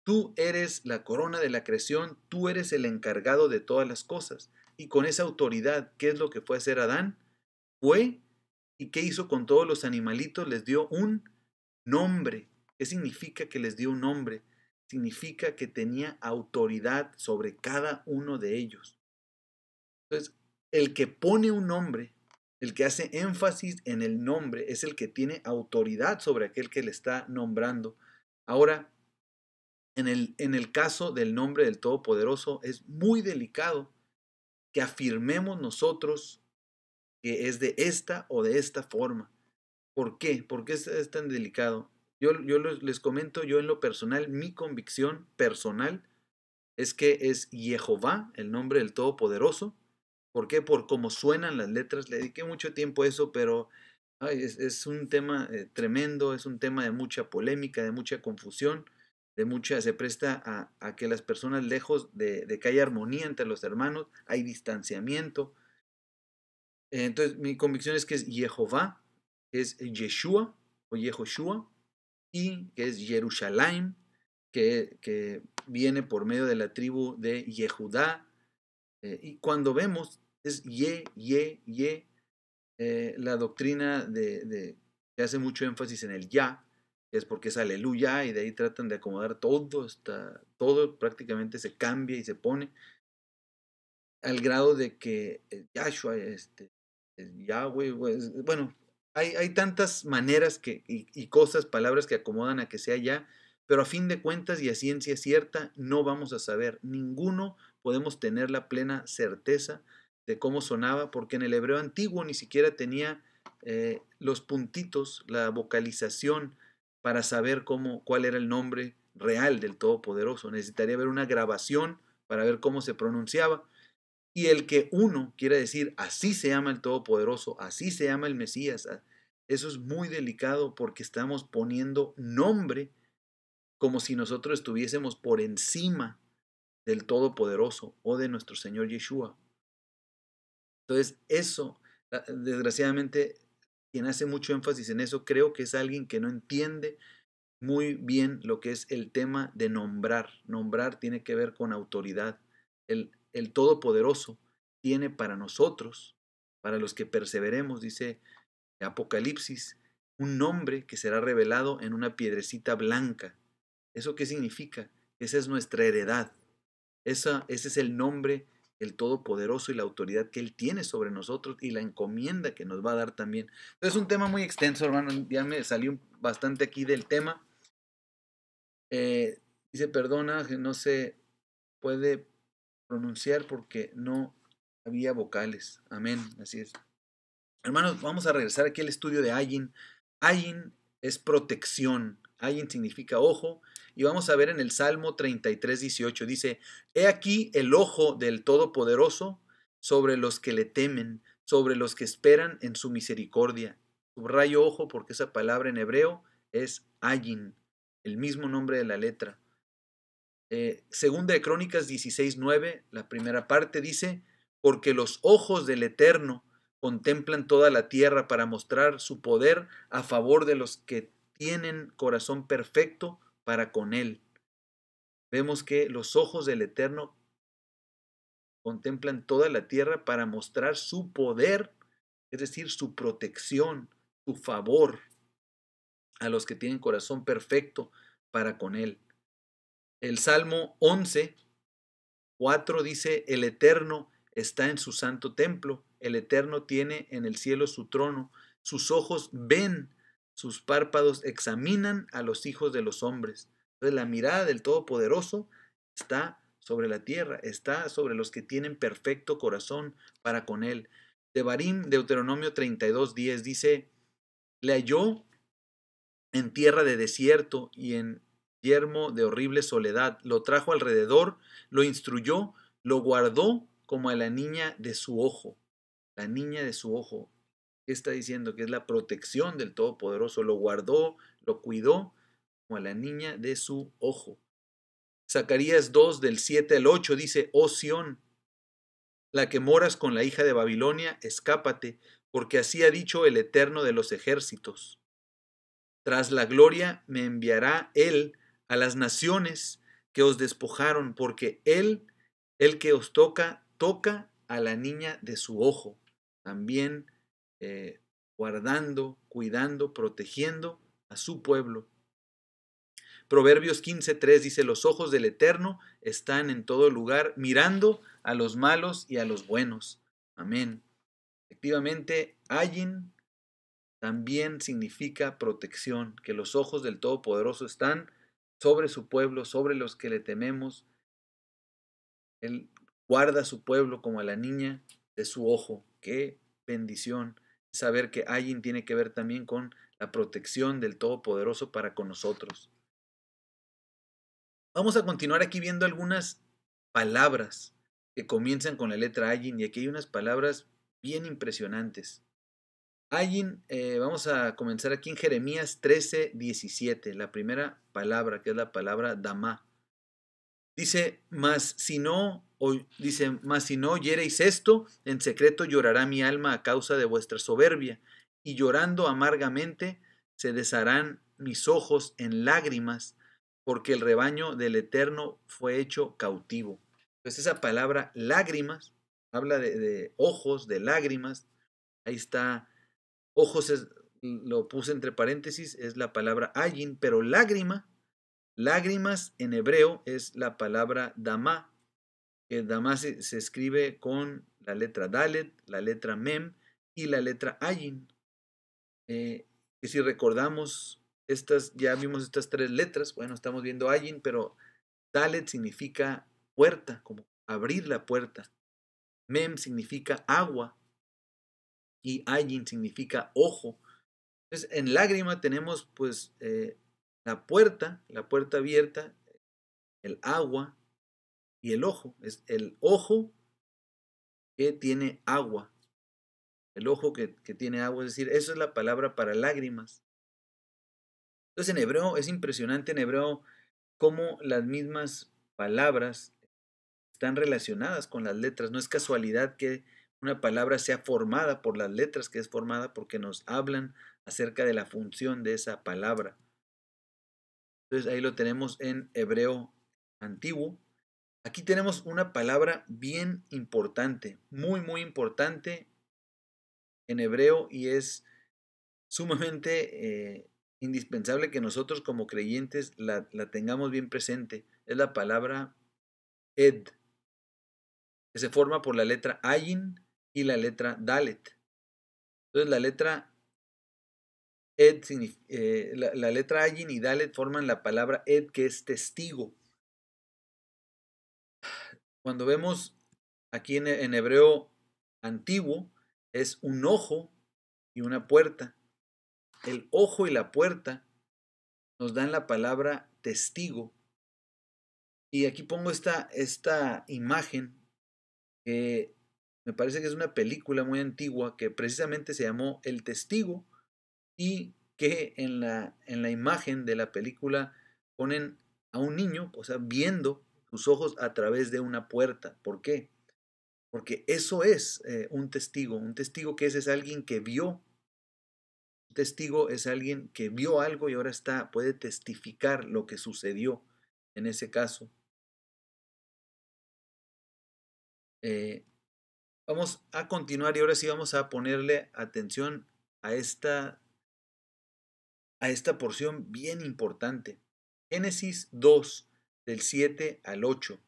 tú eres la corona de la creación, tú eres el encargado de todas las cosas. Y con esa autoridad, ¿qué es lo que fue hacer Adán? Fue y qué hizo con todos los animalitos, les dio un nombre. ¿Qué significa que les dio un nombre? Significa que tenía autoridad sobre cada uno de ellos. Entonces, el que pone un nombre, el que hace énfasis en el nombre, es el que tiene autoridad sobre aquel que le está nombrando. Ahora, en el, en el caso del nombre del Todopoderoso, es muy delicado que afirmemos nosotros que es de esta o de esta forma. ¿Por qué? ¿Por qué es, tan delicado? Yo, yo les comento, yo en lo personal, mi convicción personal es que es Jehová, el nombre del Todopoderoso, ¿Por qué? Por cómo suenan las letras. Le dediqué mucho tiempo a eso, pero es, un tema eh, tremendo, es un tema de mucha polémica, de mucha confusión, de mucha, se presta a, que las personas lejos de, que haya armonía entre los hermanos, hay distanciamiento. entonces, mi convicción es que es Jehová, que es Yeshua o Yehoshua, y que es Jerusalén, que, que viene por medio de la tribu de Yehudá, eh, y cuando vemos es ye, ye, ye. Eh, la doctrina de, de, que hace mucho énfasis en el ya, que es porque es aleluya, y de ahí tratan de acomodar todo, hasta, todo prácticamente se cambia y se pone, al grado de que Yahshua, este, Yahweh, pues, bueno, hay, hay, tantas maneras que, y, y, cosas, palabras que acomodan a que sea ya, pero a fin de cuentas y a ciencia cierta no vamos a saber, ninguno podemos tener la plena certeza cómo sonaba, porque en el hebreo antiguo ni siquiera tenía eh, los puntitos, la vocalización para saber cómo, cuál era el nombre real del Todopoderoso. Necesitaría ver una grabación para ver cómo se pronunciaba. Y el que uno quiera decir, así se llama el Todopoderoso, así se llama el Mesías, ah, eso es muy delicado porque estamos poniendo nombre como si nosotros estuviésemos por encima del Todopoderoso o de nuestro Señor Yeshua entonces, eso, ah, desgraciadamente, quien hace mucho énfasis en eso, creo que es alguien que no entiende muy bien lo que es el tema de nombrar. Nombrar tiene que ver con autoridad. El, Todopoderoso tiene para nosotros, para los que perseveremos, dice Apocalipsis, un nombre que será revelado en una piedrecita blanca. ¿Eso qué significa? Esa es nuestra heredad. Esa, ese es el nombre el Todopoderoso y la autoridad que Él tiene sobre nosotros y la encomienda que nos va a dar también. Es un tema muy extenso, hermano. Ya me salió bastante aquí del tema. Eh, dice, perdona, no se puede pronunciar porque no había vocales. Amén, así es. Hermanos, vamos a regresar aquí al estudio de Ayin. Ayin es protección. Ayin significa ojo y vamos a ver en el Salmo 33, 18. Dice, He aquí el ojo del Todopoderoso sobre los que le temen, sobre los que esperan en su misericordia. Subrayo ojo porque esa palabra en hebreo es ayin, el mismo nombre de la letra. Eh, segunda de Crónicas 16, 9, la primera parte dice, porque los ojos del Eterno contemplan toda la tierra para mostrar su poder a favor de los que tienen corazón perfecto para con Él. Vemos que los ojos del Eterno contemplan toda la tierra para mostrar su poder, es decir, su protección, su favor a los que tienen corazón perfecto para con Él. El Salmo 11, 4 dice, el Eterno está en su santo templo, el Eterno tiene en el cielo su trono, sus ojos ven sus párpados examinan a los hijos de los hombres. Entonces la mirada del Todopoderoso está sobre la tierra, está sobre los que tienen perfecto corazón para con él. De Barim, Deuteronomio 32, 10 dice, le halló en tierra de desierto y en yermo de horrible soledad, lo trajo alrededor, lo instruyó, lo guardó como a la niña de su ojo, la niña de su ojo está diciendo? Que es la protección del Todopoderoso. Lo guardó, lo cuidó como a la niña de su ojo. Zacarías 2 del 7 al 8 dice, oh Sión, la que moras con la hija de Babilonia, escápate, porque así ha dicho el Eterno de los ejércitos. Tras la gloria me enviará Él a las naciones que os despojaron, porque Él, el que os toca, toca a la niña de su ojo. También eh, guardando, cuidando, protegiendo a su pueblo. Proverbios 15.3 dice, los ojos del Eterno están en todo lugar, mirando a los malos y a los buenos. Amén. Efectivamente, Ayin también significa protección, que los ojos del Todopoderoso están sobre su pueblo, sobre los que le tememos. Él guarda a su pueblo como a la niña de su ojo. ¡Qué bendición! saber que alguien tiene que ver también con la protección del Todopoderoso para con nosotros. Vamos a continuar aquí viendo algunas palabras que comienzan con la letra Ayin y aquí hay unas palabras bien impresionantes. Ayin, eh, vamos a comenzar aquí en Jeremías 13, 17, la primera palabra que es la palabra Dama. Dice, mas si no dice, mas si no oyereis esto, en secreto llorará mi alma a causa de vuestra soberbia, y llorando amargamente se desharán mis ojos en lágrimas, porque el rebaño del Eterno fue hecho cautivo. Pues esa palabra lágrimas, habla de, ojos, de lágrimas, ahí está, ojos lo puse entre paréntesis, es la palabra ayin, pero lágrima, lágrimas en hebreo es la palabra dama, que se escribe con la letra Dalet, la letra Mem y la letra Ayin. Eh, y si recordamos, estas, ya vimos estas tres letras, bueno, estamos viendo Ayin, pero Dalet significa puerta, como abrir la puerta. Mem significa agua y Ayin significa ojo. Entonces, en lágrima tenemos pues eh, la puerta, la puerta abierta, el agua, y el ojo. Es el ojo que tiene agua. El ojo que, tiene agua, es decir, eso es la palabra para lágrimas. Entonces en hebreo es impresionante en hebreo cómo las mismas palabras están relacionadas con las letras. No es casualidad que una palabra sea formada por las letras que es formada porque nos hablan acerca de la función de esa palabra. Entonces ahí lo tenemos en hebreo antiguo, Aquí tenemos una palabra bien importante, muy, muy importante en hebreo y es sumamente eh, indispensable que nosotros como creyentes la, tengamos bien presente. Es la palabra ed, que se forma por la letra ayin y la letra dalet. Entonces la letra ed, eh, la, la letra ayin y dalet forman la palabra ed, que es testigo. Cuando vemos aquí en, hebreo antiguo, es un ojo y una puerta. El ojo y la puerta nos dan la palabra testigo. Y aquí pongo esta, esta imagen que me parece que es una película muy antigua que precisamente se llamó El Testigo y que en la, en la imagen de la película ponen a un niño, o sea, viendo tus ojos a través de una puerta. ¿Por qué? Porque eso es eh, un testigo. Un testigo que es, es alguien que vio. Un testigo es alguien que vio algo y ahora está, puede testificar lo que sucedió en ese caso. Eh, vamos a continuar y ahora sí vamos a ponerle atención a esta, a esta porción bien importante. Génesis 2, del 7 al 8.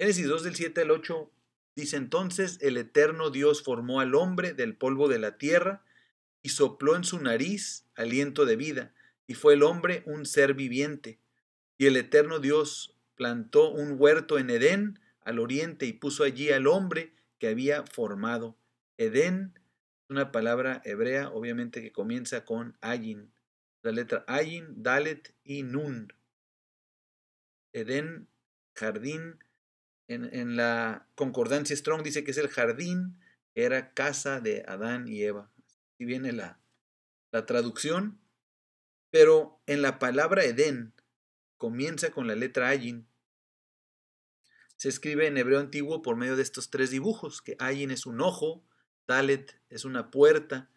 Génesis 2 del 7 al 8 dice entonces, el eterno Dios formó al hombre del polvo de la tierra y sopló en su nariz aliento de vida, y fue el hombre un ser viviente. Y el eterno Dios plantó un huerto en Edén al oriente y puso allí al hombre que había formado. Edén es una palabra hebrea, obviamente, que comienza con ayin, la letra ayin, dalet y nun. Edén, jardín. En, la concordancia Strong dice que es el jardín, era casa de Adán y Eva. Aquí viene la, la traducción. Pero en la palabra Edén comienza con la letra Ayin. Se escribe en hebreo antiguo por medio de estos tres dibujos, que Ayin es un ojo, Talet es una puerta,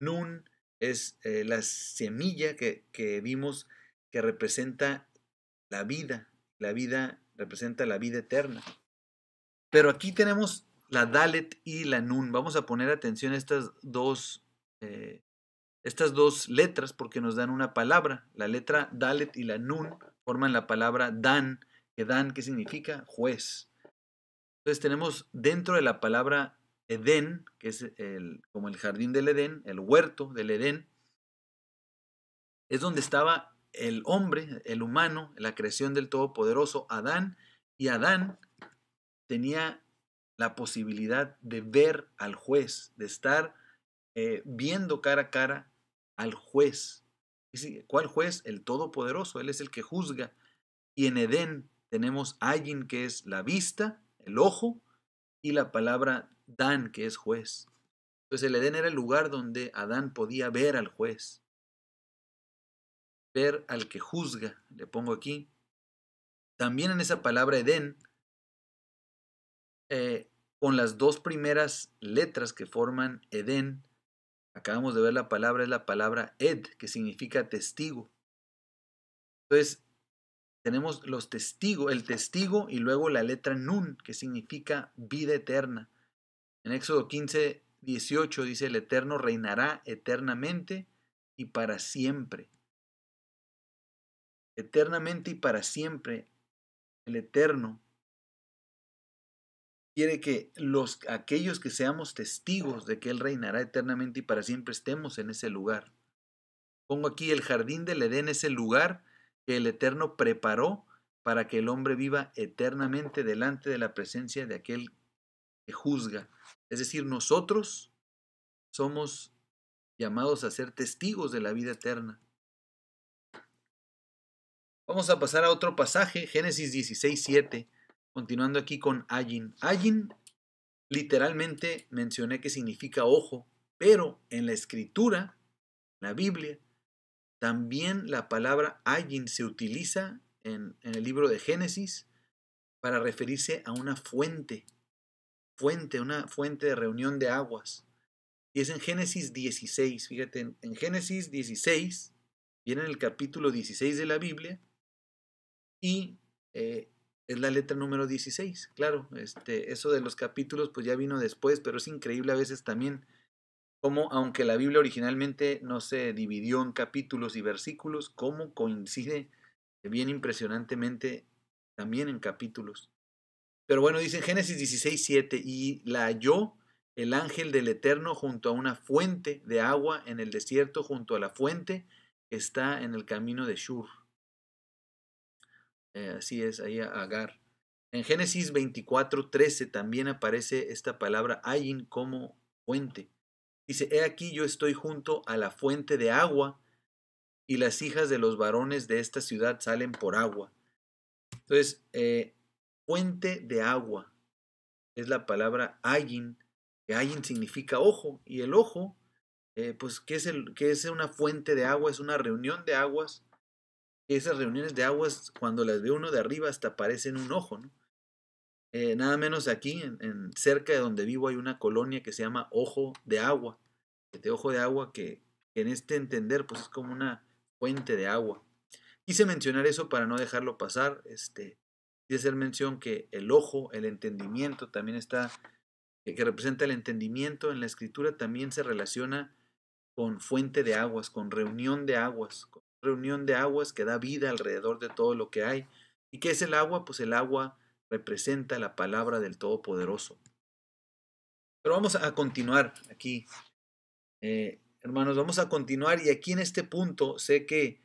Nun es eh, la semilla que, vimos que representa la vida, la vida representa la vida eterna. Pero aquí tenemos la Dalet y la Nun. Vamos a poner atención a estas dos, eh, estas dos letras porque nos dan una palabra. La letra Dalet y la Nun forman la palabra Dan, que Dan, ¿qué significa? Juez. Entonces tenemos dentro de la palabra Edén, que es el, como el jardín del Edén, el huerto del Edén, es donde estaba el hombre, el humano, la creación del Todopoderoso, Adán, y Adán tenía la posibilidad de ver al juez, de estar eh, viendo cara a cara al juez. ¿Cuál juez? El Todopoderoso, Él es el que juzga. Y en Edén tenemos Ayin, que es la vista, el ojo, y la palabra Dan, que es juez. Entonces el Edén era el lugar donde Adán podía ver al juez ver al que juzga, le pongo aquí. También en esa palabra Edén, eh, con las dos primeras letras que forman Edén, acabamos de ver la palabra, es la palabra Ed, que significa testigo. Entonces, tenemos los testigos, el testigo y luego la letra Nun, que significa vida eterna. En Éxodo 15, 18 dice, el eterno reinará eternamente y para siempre eternamente y para siempre, el eterno, quiere que los, aquellos que seamos testigos de que Él reinará eternamente y para siempre estemos en ese lugar. Pongo aquí el jardín del Edén, ese lugar que el Eterno preparó para que el hombre viva eternamente delante de la presencia de aquel que juzga. Es decir, nosotros somos llamados a ser testigos de la vida eterna. Vamos a pasar a otro pasaje, Génesis 16, 7. Continuando aquí con Ayin. Ayin literalmente mencioné que significa ojo, pero en la escritura, la Biblia, también la palabra Ayin se utiliza en, en, el libro de Génesis para referirse a una fuente, fuente, una fuente de reunión de aguas. Y es en Génesis 16, fíjate, en, en Génesis 16, viene en el capítulo 16 de la Biblia, y eh, es la letra número 16, claro, este, eso de los capítulos pues ya vino después, pero es increíble a veces también cómo, aunque la Biblia originalmente no se dividió en capítulos y versículos, cómo coincide bien impresionantemente también en capítulos. Pero bueno, dice Génesis 16, 7, y la halló el ángel del Eterno junto a una fuente de agua en el desierto, junto a la fuente que está en el camino de Shur. Eh, así es, ahí Agar. En Génesis 24, 13 también aparece esta palabra Ayin como fuente. Dice, he aquí yo estoy junto a la fuente de agua y las hijas de los varones de esta ciudad salen por agua. Entonces, eh, fuente de agua es la palabra Ayin, que Ayin significa ojo, y el ojo, eh, pues, que es, el, ¿qué es una fuente de agua? Es una reunión de aguas esas reuniones de aguas, cuando las ve uno de arriba, hasta parecen un ojo, ¿no? Eh, nada menos aquí, en, cerca de donde vivo, hay una colonia que se llama Ojo de Agua. Este ojo de agua que, en este entender, pues es como una fuente de agua. Quise mencionar eso para no dejarlo pasar. Este, quise hacer mención que el ojo, el entendimiento, también está, eh, que representa el entendimiento en la escritura, también se relaciona con fuente de aguas, con reunión de aguas, reunión de aguas que da vida alrededor de todo lo que hay. ¿Y que es el agua? Pues el agua representa la palabra del Todopoderoso. Pero vamos a continuar aquí. Eh, hermanos, vamos a continuar y aquí en este punto sé que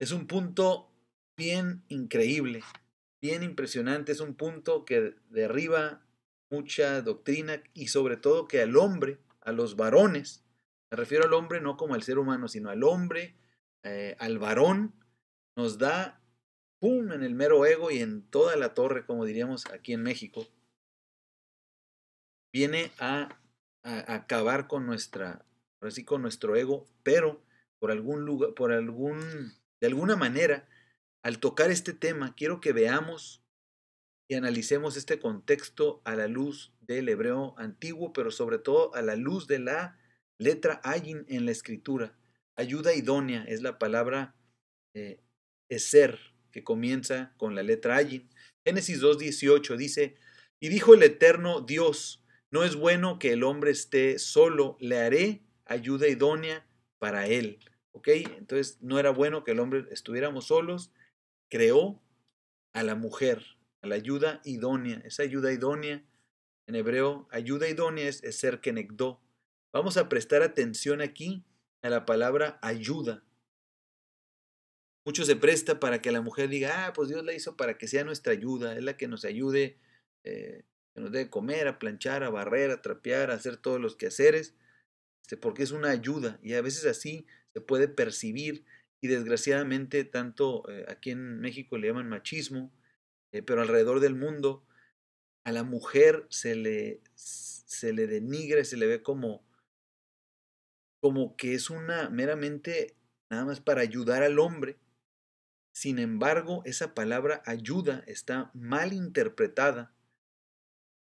es un punto bien increíble, bien impresionante, es un punto que derriba mucha doctrina y sobre todo que al hombre, a los varones, me refiero al hombre no como al ser humano, sino al hombre eh, al varón, nos da, ¡pum!, en el mero ego y en toda la torre, como diríamos aquí en México, viene a, acabar con nuestra, así con nuestro ego, pero por algún lugar, por algún, de alguna manera, al tocar este tema, quiero que veamos y analicemos este contexto a la luz del hebreo antiguo, pero sobre todo a la luz de la letra Ayin en la escritura, Ayuda idónea es la palabra eh, eser, que comienza con la letra allí. Génesis 2.18 dice, y dijo el eterno Dios, no es bueno que el hombre esté solo, le haré ayuda idónea para él. ¿Ok? Entonces no era bueno que el hombre estuviéramos solos, creó a la mujer, a la ayuda idónea. Esa ayuda idónea, en hebreo, ayuda idónea es, ser ser kenegdo. Vamos a prestar atención aquí a la palabra ayuda. Mucho se presta para que la mujer diga, ah, pues Dios la hizo para que sea nuestra ayuda, es la que nos ayude, eh, que nos dé comer, a planchar, a barrer, a trapear, a hacer todos los quehaceres, este, porque es una ayuda. Y a veces así se puede percibir y desgraciadamente tanto eh, aquí en México le llaman machismo, eh, pero alrededor del mundo a la mujer se le, se le denigra, se le ve como como que es una meramente nada más para ayudar al hombre. Sin embargo, esa palabra ayuda está mal interpretada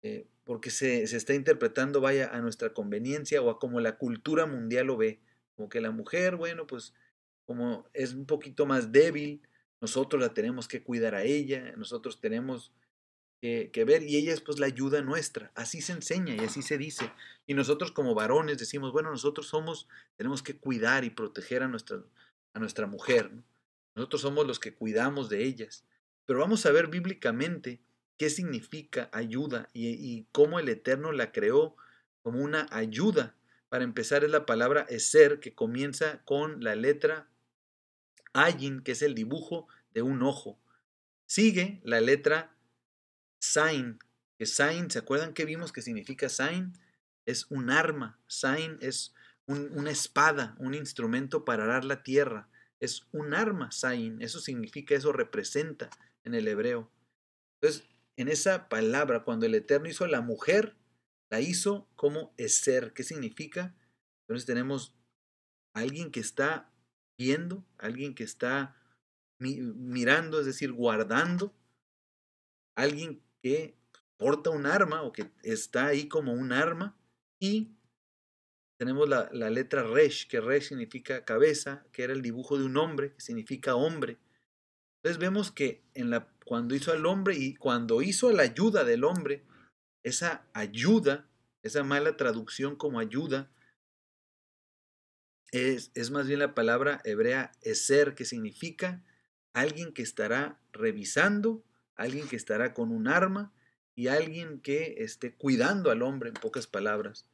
eh, porque se, se, está interpretando, vaya, a nuestra conveniencia o a como la cultura mundial lo ve. Como que la mujer, bueno, pues como es un poquito más débil, nosotros la tenemos que cuidar a ella, nosotros tenemos ver y ella es pues la ayuda nuestra. Así se enseña y así se dice. Y nosotros como varones decimos, bueno, nosotros somos, tenemos que cuidar y proteger a nuestra, a nuestra mujer. Nosotros somos los que cuidamos de ellas. Pero vamos a ver bíblicamente qué significa ayuda y, cómo el Eterno la creó como una ayuda. Para empezar es la palabra eser que comienza con la letra ayin, que es el dibujo de un ojo. Sigue la letra Sain. que Sain, ¿se acuerdan que vimos que significa Sain? Es un arma, Sain es una espada, un instrumento para arar la tierra, es un arma, Sain. eso significa, eso representa en el hebreo. Entonces, en esa palabra, cuando el Eterno hizo la mujer, la hizo como eser, ¿qué significa? Entonces tenemos alguien que está viendo, alguien que está mirando, es decir, guardando, alguien que porta un arma o que está ahí como un arma. Y tenemos la, letra Resh, que Resh significa cabeza, que era el dibujo de un hombre, que significa hombre. Entonces vemos que en la, cuando hizo al hombre y cuando hizo la ayuda del hombre, esa ayuda, esa mala traducción como ayuda, es, es más bien la palabra hebrea eser, que significa alguien que estará revisando alguien que estará con un arma y alguien que esté cuidando al hombre, en pocas palabras.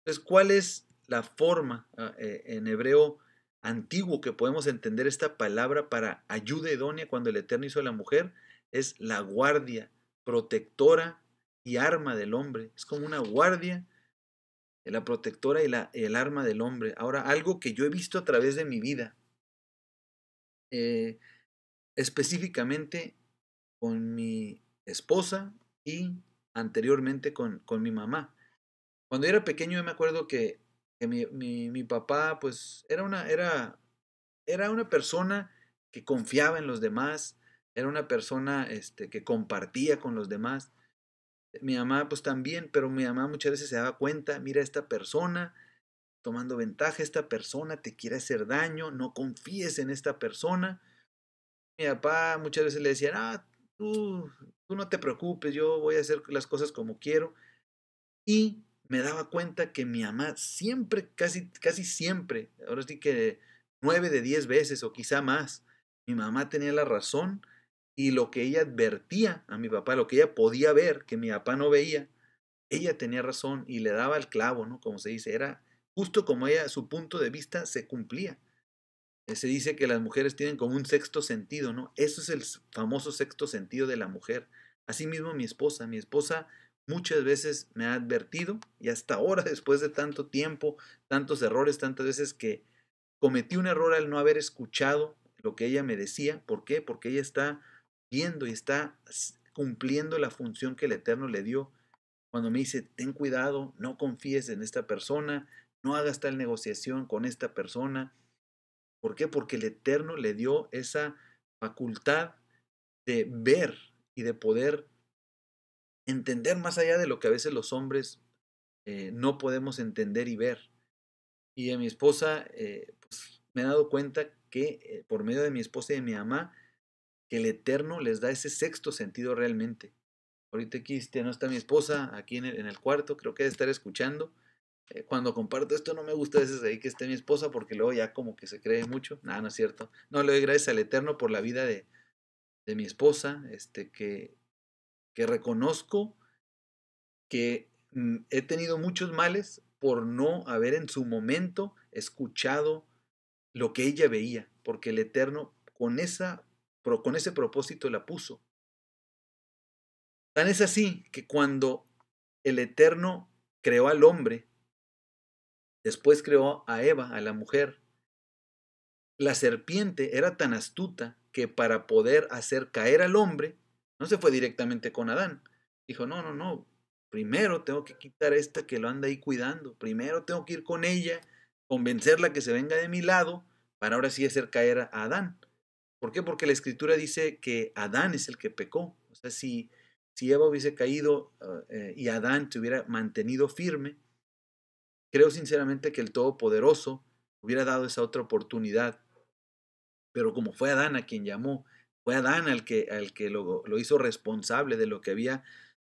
Entonces, ¿cuál es la forma ah, eh, en hebreo antiguo que podemos entender esta palabra para ayuda idónea cuando el Eterno hizo a la mujer? Es la guardia, protectora y arma del hombre. Es como una guardia, eh, la protectora y la, el arma del hombre. Ahora, algo que yo he visto a través de mi vida, eh, específicamente con mi esposa y anteriormente con, con mi mamá. Cuando era pequeño yo me acuerdo que, mi, papá pues era una, era, era una persona que confiaba en los demás, era una persona este, que compartía con los demás. Mi mamá pues también, pero mi mamá muchas veces se daba cuenta, mira esta persona tomando ventaja, esta persona te quiere hacer daño, no confíes en esta persona. Mi papá muchas veces le decía, ah, tú, no te preocupes, yo voy a hacer las cosas como quiero. Y me daba cuenta que mi mamá siempre, casi, casi siempre, ahora sí que nueve de diez veces o quizá más, mi mamá tenía la razón y lo que ella advertía a mi papá, lo que ella podía ver, que mi papá no veía, ella tenía razón y le daba el clavo, ¿no? Como se dice, era justo como ella, su punto de vista se cumplía. Eh, se dice que las mujeres tienen como un sexto sentido, ¿no? Eso es el famoso sexto sentido de la mujer. Asimismo, mi esposa, mi esposa muchas veces me ha advertido y hasta ahora, después de tanto tiempo, tantos errores, tantas veces que cometí un error al no haber escuchado lo que ella me decía. ¿Por qué? Porque ella está viendo y está cumpliendo la función que el Eterno le dio. Cuando me dice, ten cuidado, no confíes en esta persona, no hagas tal negociación con esta persona, ¿Por qué? Porque el Eterno le dio esa facultad de ver y de poder entender más allá de lo que a veces los hombres eh, no podemos entender y ver. Y a mi esposa, eh, pues, me he dado cuenta que eh, por medio de mi esposa y de mi mamá, que el Eterno les da ese sexto sentido realmente. Ahorita aquí este, no está mi esposa, aquí en el, en el cuarto, creo que debe estar escuchando. Eh, cuando comparto esto no me gusta a veces ahí que esté mi esposa porque luego ya como que se cree mucho. Nada, no es cierto. No, le doy gracias al Eterno por la vida de, de mi esposa, este, que, que reconozco que mm, he tenido muchos males por no haber en su momento escuchado lo que ella veía, porque el Eterno con, esa, con ese propósito la puso. Tan es así que cuando el Eterno creó al hombre, Después creó a Eva, a la mujer. La serpiente era tan astuta que para poder hacer caer al hombre, no se fue directamente con Adán. Dijo, no, no, no, primero tengo que quitar a esta que lo anda ahí cuidando, primero tengo que ir con ella, convencerla que se venga de mi lado, para ahora sí hacer caer a Adán. ¿Por qué? Porque la escritura dice que Adán es el que pecó. O sea, si, si Eva hubiese caído eh, y Adán se hubiera mantenido firme, Creo sinceramente que el Todopoderoso hubiera dado esa otra oportunidad, pero como fue Adán a quien llamó, fue Adán al que, al que lo, lo hizo responsable de lo que había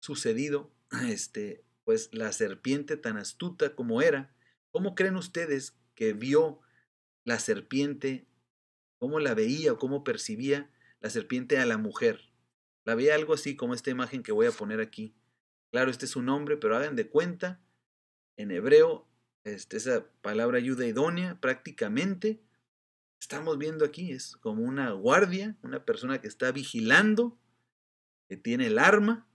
sucedido, este, pues la serpiente tan astuta como era, ¿cómo creen ustedes que vio la serpiente, cómo la veía o cómo percibía la serpiente a la mujer? La veía algo así como esta imagen que voy a poner aquí. Claro, este es un nombre pero hagan de cuenta, en hebreo este, esa palabra ayuda idónea prácticamente estamos viendo aquí es como una guardia, una persona que está vigilando, que tiene el arma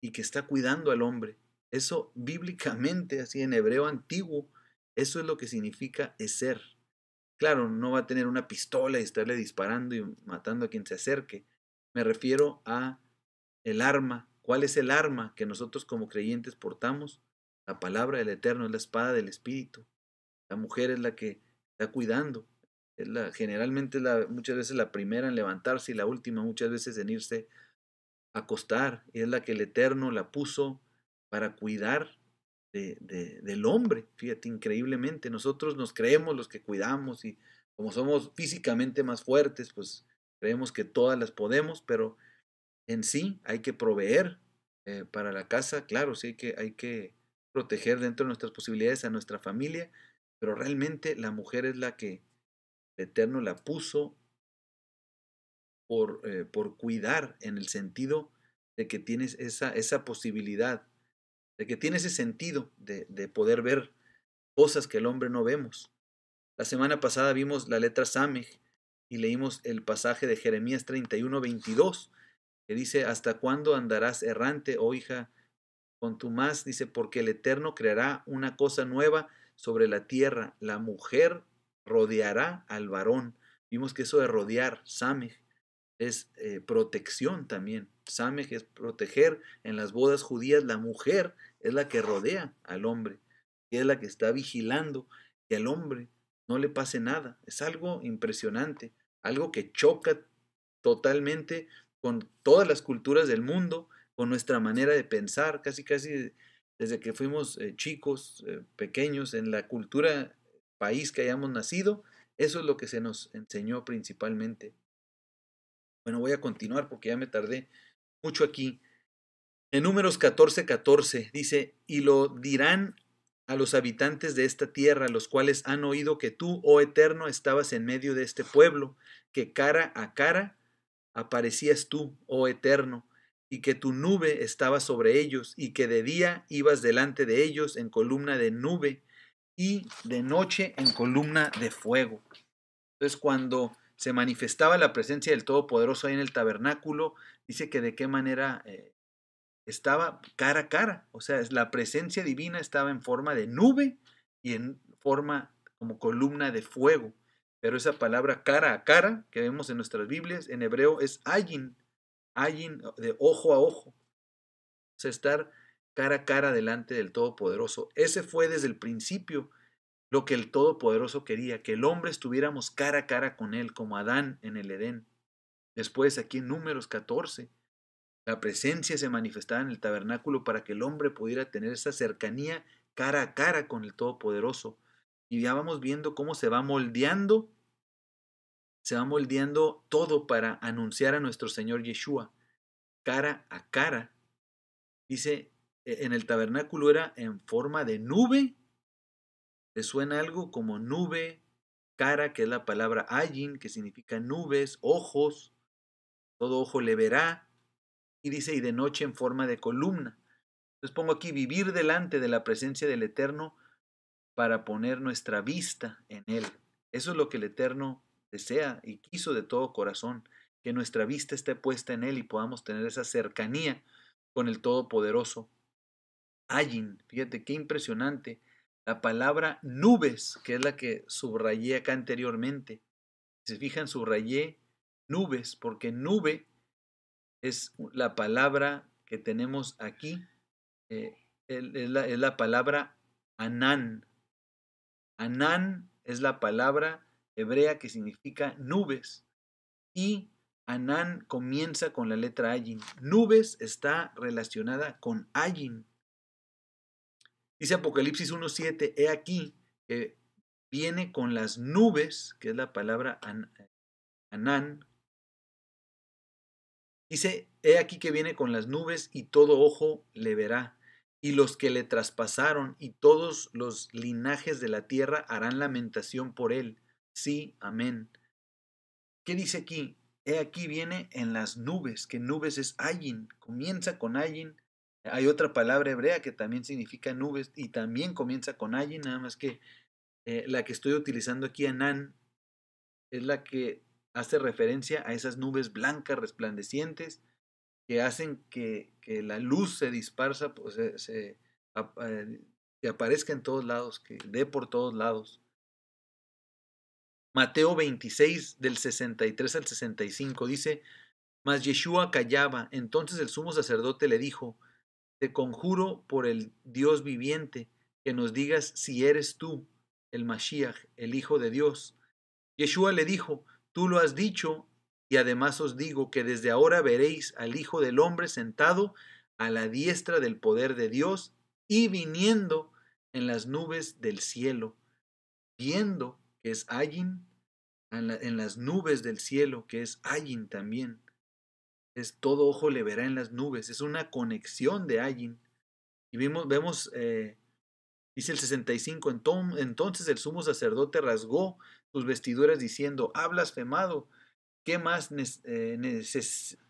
y que está cuidando al hombre. Eso bíblicamente, así en hebreo antiguo, eso es lo que significa ser. Claro, no va a tener una pistola y estarle disparando y matando a quien se acerque. Me refiero a el arma. ¿Cuál es el arma que nosotros como creyentes portamos? La palabra del Eterno es la espada del Espíritu. La mujer es la que está cuidando. Es la, generalmente la, muchas veces la primera en levantarse y la última muchas veces en irse a acostar. Y es la que el Eterno la puso para cuidar de, del hombre. Fíjate, increíblemente. Nosotros nos creemos los que cuidamos y como somos físicamente más fuertes, pues creemos que todas las podemos, pero en sí hay que proveer eh, para la casa. Claro, sí que, hay que proteger dentro de nuestras posibilidades a nuestra familia, pero realmente la mujer es la que el Eterno la puso por, eh, por cuidar en el sentido de que tienes esa, esa posibilidad, de que tienes ese sentido de, poder ver cosas que el hombre no vemos. La semana pasada vimos la letra Sameh y leímos el pasaje de Jeremías 31, 22, que dice, ¿hasta cuándo andarás errante, oh hija con dice, porque el Eterno creará una cosa nueva sobre la tierra, la mujer rodeará al varón. Vimos que eso de rodear, Sameh es eh, protección también. Sameh es proteger. En las bodas judías la mujer es la que rodea al hombre, y es la que está vigilando que al hombre no le pase nada. Es algo impresionante, algo que choca totalmente con todas las culturas del mundo con nuestra manera de pensar, casi casi desde que fuimos eh, chicos, eh, pequeños, en la cultura, país que hayamos nacido, eso es lo que se nos enseñó principalmente. Bueno, voy a continuar porque ya me tardé mucho aquí. En números 14, 14 dice, y lo dirán a los habitantes de esta tierra, los cuales han oído que tú, oh eterno, estabas en medio de este pueblo, que cara a cara aparecías tú, oh eterno, y que tu nube estaba sobre ellos, y que de día ibas delante de ellos en columna de nube, y de noche en columna de fuego. Entonces, cuando se manifestaba la presencia del Todopoderoso ahí en el tabernáculo, dice que de qué manera eh, estaba cara a cara, o sea, la presencia divina estaba en forma de nube y en forma como columna de fuego. Pero esa palabra cara a cara que vemos en nuestras Biblias, en hebreo es ayin, de ojo a ojo. O estar cara a cara delante del Todopoderoso. Ese fue desde el principio lo que el Todopoderoso quería, que el hombre estuviéramos cara a cara con él, como Adán en el Edén. Después, aquí en Números 14, la presencia se manifestaba en el tabernáculo para que el hombre pudiera tener esa cercanía cara a cara con el Todopoderoso. Y ya vamos viendo cómo se va moldeando se va moldeando todo para anunciar a nuestro Señor Yeshua, cara a cara. Dice, e-, en el tabernáculo era en forma de nube. ¿Le suena algo como nube, cara, que es la palabra ayin, que significa nubes, ojos? Todo ojo le verá. Y dice, y de noche en forma de columna. Entonces pongo aquí vivir delante de la presencia del Eterno para poner nuestra vista en Él. Eso es lo que el Eterno desea y quiso de todo corazón que nuestra vista esté puesta en Él y podamos tener esa cercanía con el Todopoderoso. Ayin, fíjate qué impresionante. La palabra nubes, que es la que subrayé acá anteriormente. Si se fijan, subrayé nubes, porque nube es la palabra que tenemos aquí, eh, la, es la palabra Anán. Anán es la palabra hebrea que significa nubes. Y Anán comienza con la letra Ayin. Nubes está relacionada con Ayin. Dice Apocalipsis 1.7, he aquí que viene con las nubes, que es la palabra Anán. Dice, he aquí que viene con las nubes y todo ojo le verá. Y los que le traspasaron y todos los linajes de la tierra harán lamentación por él sí, amén. ¿Qué dice aquí? He aquí viene en las nubes, que nubes es ayin, comienza con ayin. Hay otra palabra hebrea que también significa nubes y también comienza con ayin, nada más que eh, la que estoy utilizando aquí, Anán, es la que hace referencia a esas nubes blancas resplandecientes que hacen que, la luz se dispersa, pues, se, eh, que aparezca en todos lados, que dé por todos lados. Mateo 26 del 63 al 65 dice, Mas Yeshua callaba, entonces el sumo sacerdote le dijo, Te conjuro por el Dios viviente, que nos digas si eres tú el Mashiach, el Hijo de Dios. Yeshua le dijo, Tú lo has dicho, y además os digo que desde ahora veréis al Hijo del Hombre sentado a la diestra del poder de Dios y viniendo en las nubes del cielo, viendo que es Ayin, en, las nubes del cielo, que es Ayin también. Es todo ojo le verá en las nubes, es una conexión de Ayin. Y vimos, vemos, eh, dice el 65, entonces el sumo sacerdote rasgó sus vestiduras diciendo, ha ¡Ah, blasfemado, ¿qué más, eh,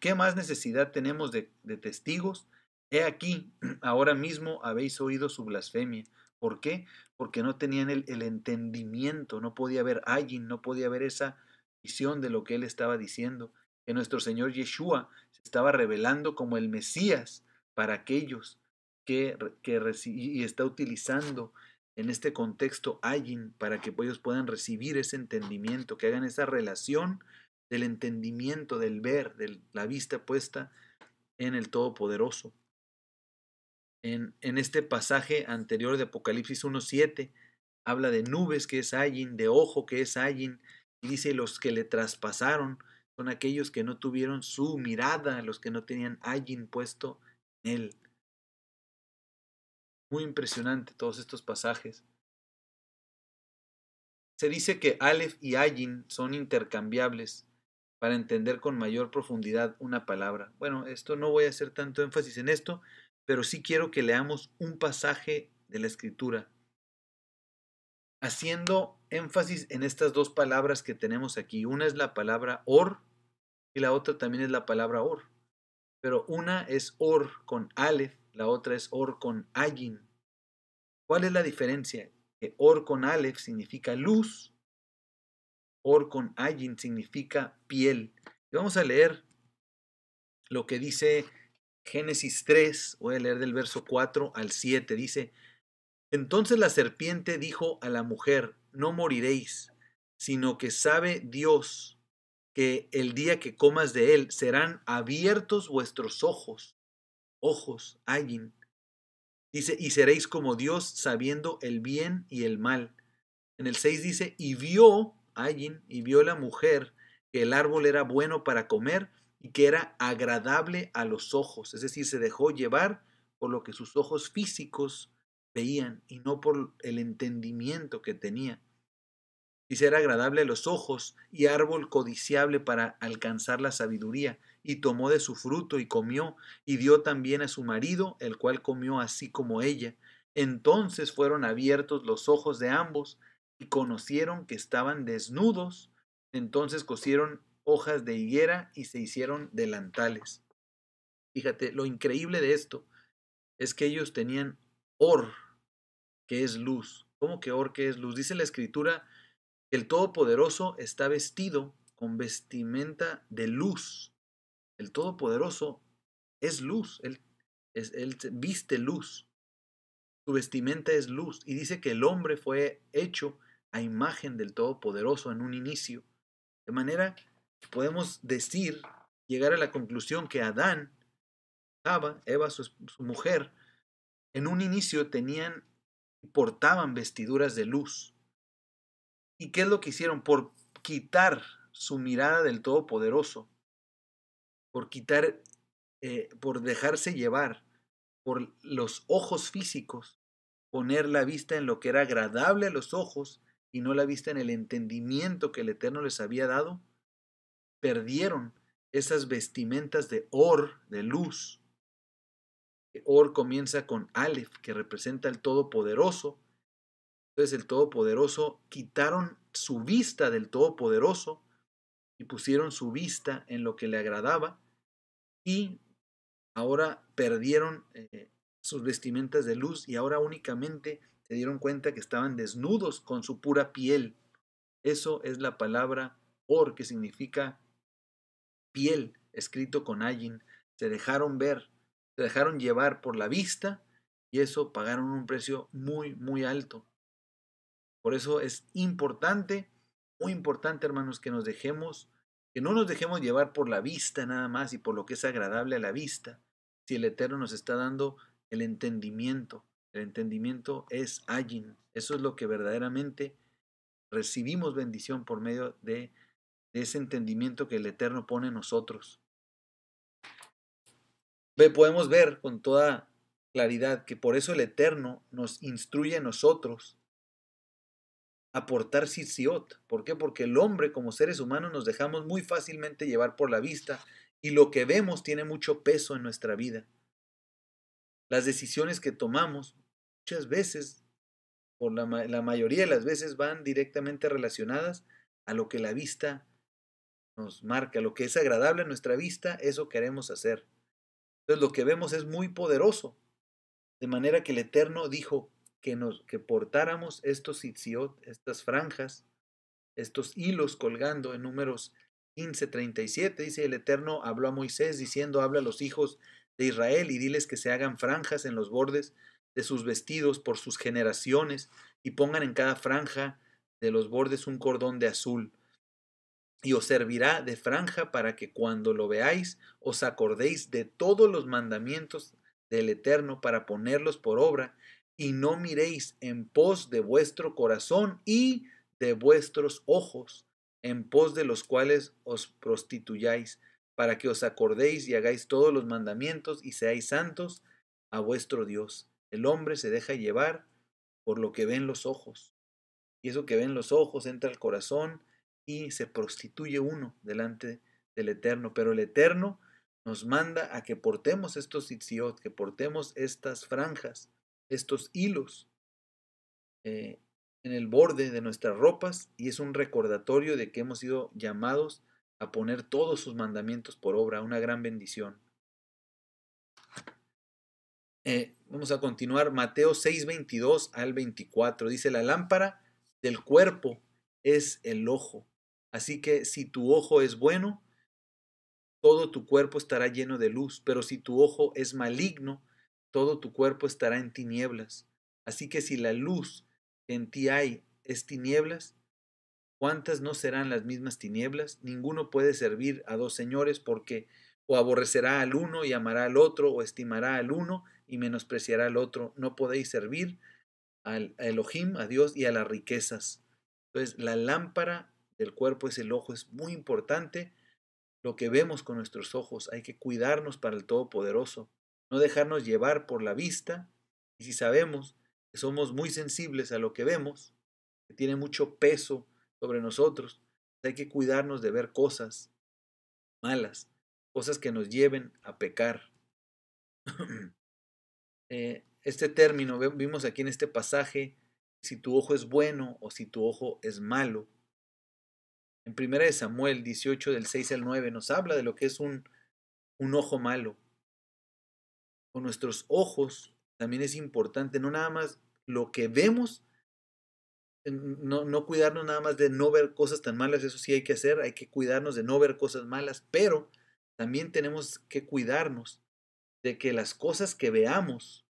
¿qué más necesidad tenemos de testigos? He aquí, ahora mismo habéis oído su blasfemia. ¿Por qué? Porque no tenían el, entendimiento, no podía ver alguien, no podía ver esa visión de lo que él estaba diciendo, que nuestro Señor Yeshua se estaba revelando como el Mesías para aquellos que, y está utilizando en este contexto alguien para que ellos puedan recibir ese entendimiento, que hagan esa relación del entendimiento, del ver, de la vista puesta en el Todopoderoso en, este pasaje anterior de Apocalipsis 1.7. Habla de nubes, que es Ayin, de ojo, que es Ayin. Y dice, los que le traspasaron son aquellos que no tuvieron su mirada, los que no tenían Ayin puesto en él. Muy impresionante todos estos pasajes. Se dice que Aleph y Ayin son intercambiables para entender con mayor profundidad una palabra. Bueno, esto no voy a hacer tanto énfasis en esto, pero sí quiero que leamos un pasaje de la escritura, haciendo énfasis en estas dos palabras que tenemos aquí. Una es la palabra or y la otra también es la palabra or. Pero una es or con aleph, la otra es or con ayin. ¿Cuál es la diferencia? Que or con aleph significa luz, or con ayin significa piel. Y vamos a leer lo que dice Génesis 3, voy a leer del verso 4 al 7, dice, entonces la serpiente dijo a la mujer, no moriréis, sino que sabe Dios que el día que comas de él serán abiertos vuestros ojos, ojos, alguien Dice, y seréis como Dios sabiendo el bien y el mal. En el 6 dice, y vio, alguien y vio la mujer que el árbol era bueno para comer y que era agradable a los ojos, es decir, se dejó llevar por lo que sus ojos físicos veían y no por el entendimiento que tenía. Y era agradable a los ojos y árbol codiciable para alcanzar la sabiduría, y tomó de su fruto y comió, y dio también a su marido, el cual comió así como ella. Entonces fueron abiertos los ojos de ambos, y conocieron que estaban desnudos. Entonces cosieron hojas de higuera y se hicieron delantales. Fíjate, lo increíble de esto es que ellos tenían or, que es luz. ¿Cómo que or, que es luz? Dice la escritura que el Todopoderoso está vestido con vestimenta de luz. El Todopoderoso es luz, él, él viste luz. Su vestimenta es luz. Y dice que el hombre fue hecho a imagen del Todopoderoso en un inicio. De manera podemos decir, llegar a la conclusión que Adán, Eva, Eva su, mujer, en un inicio tenían y portaban vestiduras de luz. ¿Y qué es lo que hicieron? Por quitar su mirada del Todopoderoso, por quitar, eh, por dejarse llevar por los ojos físicos, poner la vista en lo que era agradable a los ojos y no la vista en el entendimiento que el Eterno les había dado, perdieron esas vestimentas de or, de luz. Eh, or comienza con Aleph, que representa el Todopoderoso. Entonces el Todopoderoso quitaron su vista del Todopoderoso y pusieron su vista en lo que le agradaba y ahora perdieron eh, sus vestimentas de luz y ahora únicamente se dieron cuenta que estaban desnudos con su pura piel. Eso es la palabra or, que significa piel, escrito con ayin, se dejaron ver, se dejaron llevar por la vista y eso pagaron un precio muy, muy alto. Por eso es importante, muy importante hermanos, que nos dejemos, que no nos dejemos llevar por la vista nada más y por lo que es agradable a la vista, si el Eterno nos está dando el entendimiento. El entendimiento es ayin, eso es lo que verdaderamente recibimos bendición por medio de ese entendimiento que el Eterno pone en nosotros. Podemos ver con toda claridad que por eso el Eterno nos instruye a nosotros aportar siot, ¿Por qué? Porque el hombre, como seres humanos, nos dejamos muy fácilmente llevar por la vista y lo que vemos tiene mucho peso en nuestra vida. Las decisiones que tomamos muchas veces, por la, la mayoría de las veces, van directamente relacionadas a lo que la vista nos marca, lo que es agradable a nuestra vista, eso queremos hacer. Entonces lo que vemos es muy poderoso. De manera que el Eterno dijo que, nos, que portáramos estos itziot, estas franjas, estos hilos colgando en números 15:37. Dice, el Eterno habló a Moisés diciendo, habla a los hijos de Israel y diles que se hagan franjas en los bordes de sus vestidos por sus generaciones y pongan en cada franja de los bordes un cordón de azul y os servirá de franja para que cuando lo veáis os acordéis de todos los mandamientos del Eterno para ponerlos por obra y no miréis en pos de vuestro corazón y de vuestros ojos, en pos de los cuales os prostituyáis, para que os acordéis y hagáis todos los mandamientos y seáis santos a vuestro Dios. El hombre se deja llevar por lo que ven los ojos. Y eso que ven los ojos entra al corazón y se prostituye uno delante del Eterno, pero el Eterno nos manda a que portemos estos itziot, que portemos estas franjas, estos hilos eh, en el borde de nuestras ropas y es un recordatorio de que hemos sido llamados a poner todos sus mandamientos por obra, una gran bendición. Eh, vamos a continuar, Mateo 6, 22 al 24, dice, la lámpara del cuerpo es el ojo. Así que si tu ojo es bueno, todo tu cuerpo estará lleno de luz, pero si tu ojo es maligno, todo tu cuerpo estará en tinieblas. Así que si la luz que en ti hay es tinieblas, ¿cuántas no serán las mismas tinieblas? Ninguno puede servir a dos señores porque o aborrecerá al uno y amará al otro, o estimará al uno y menospreciará al otro. No podéis servir al Elohim, a Dios y a las riquezas. Entonces, la lámpara del cuerpo es el ojo, es muy importante lo que vemos con nuestros ojos, hay que cuidarnos para el Todopoderoso, no dejarnos llevar por la vista, y si sabemos que somos muy sensibles a lo que vemos, que tiene mucho peso sobre nosotros, hay que cuidarnos de ver cosas malas, cosas que nos lleven a pecar. Eh, este término vimos aquí en este pasaje, si tu ojo es bueno o si tu ojo es malo, en 1 Samuel 18 del 6 al 9 nos habla de lo que es un, un ojo malo. Con nuestros ojos también es importante, no nada más lo que vemos, no, no cuidarnos nada más de no ver cosas tan malas, eso sí hay que hacer, hay que cuidarnos de no ver cosas malas, pero también tenemos que cuidarnos de que las cosas que veamos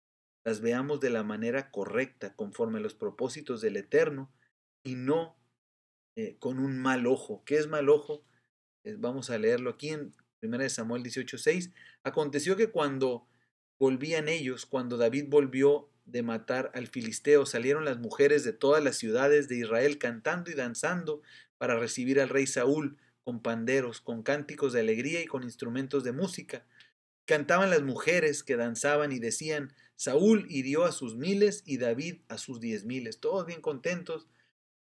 las veamos de la manera correcta, conforme a los propósitos del Eterno, y no eh, con un mal ojo. ¿Qué es mal ojo? Eh, vamos a leerlo aquí en 1 Samuel 18:6. Aconteció que cuando volvían ellos, cuando David volvió de matar al filisteo, salieron las mujeres de todas las ciudades de Israel cantando y danzando para recibir al rey Saúl con panderos, con cánticos de alegría y con instrumentos de música. Cantaban las mujeres que danzaban y decían, Saúl hirió a sus miles y David a sus diez miles. Todos bien contentos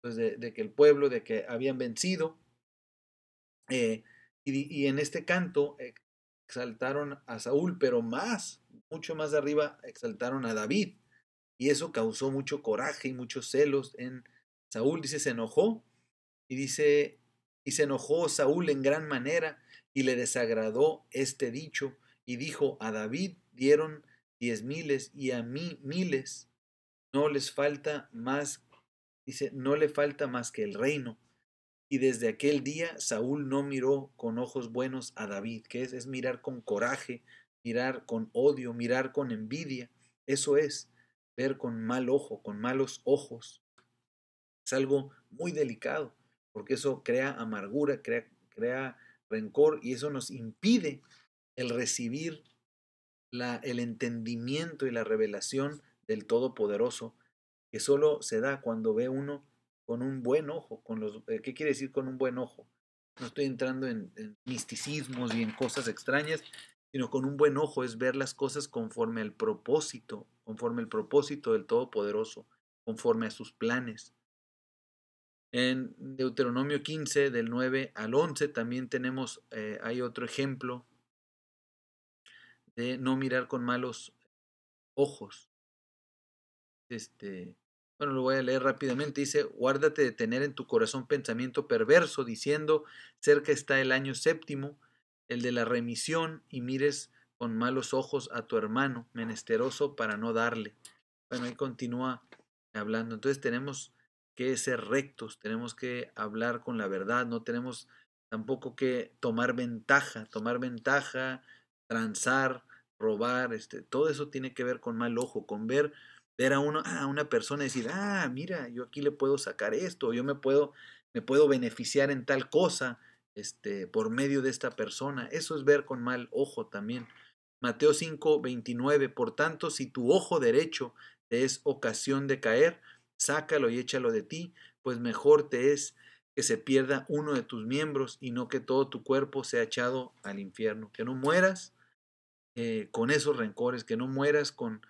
pues, de, que el pueblo, de que habían vencido. Eh, y, y, en este canto e, exaltaron a Saúl, pero más, mucho más arriba, exaltaron a David. Y eso causó mucho coraje y muchos celos en Saúl. Dice, se enojó. Y dice, y se enojó Saúl en gran manera y le desagradó este dicho. Y dijo, a David dieron diez miles y a mí miles. No les falta más dice, no le falta más que el reino. Y desde aquel día Saúl no miró con ojos buenos a David, que es, es mirar con coraje, mirar con odio, mirar con envidia. Eso es ver con mal ojo, con malos ojos. Es algo muy delicado, porque eso crea amargura, crea, crea rencor y eso nos impide el recibir la, el entendimiento y la revelación del Todopoderoso que solo se da cuando ve uno con un buen ojo. Con los, eh, ¿Qué quiere decir con un buen ojo? No estoy entrando en, misticismos y en cosas extrañas, sino con un buen ojo es ver las cosas conforme al propósito, conforme al propósito del Todopoderoso, conforme a sus planes. En Deuteronomio 15, del 9 al 11, también tenemos, eh, hay otro ejemplo de no mirar con malos ojos. Este, bueno, lo voy a leer rápidamente. Dice, guárdate de tener en tu corazón pensamiento perverso, diciendo, cerca está el año séptimo, el de la remisión, y mires con malos ojos a tu hermano, menesteroso, para no darle. Bueno, ahí continúa hablando. Entonces tenemos que ser rectos, tenemos que hablar con la verdad, no tenemos tampoco que tomar ventaja, tomar ventaja, transar, robar, este, todo eso tiene que ver con mal ojo, con ver ver a, a una persona y decir, ah, mira, yo aquí le puedo sacar esto, yo me puedo, me puedo beneficiar en tal cosa este, por medio de esta persona. Eso es ver con mal ojo también. Mateo 5, 29, por tanto, si tu ojo derecho te es ocasión de caer, sácalo y échalo de ti, pues mejor te es que se pierda uno de tus miembros y no que todo tu cuerpo sea echado al infierno. Que no mueras eh, con esos rencores, que no mueras con,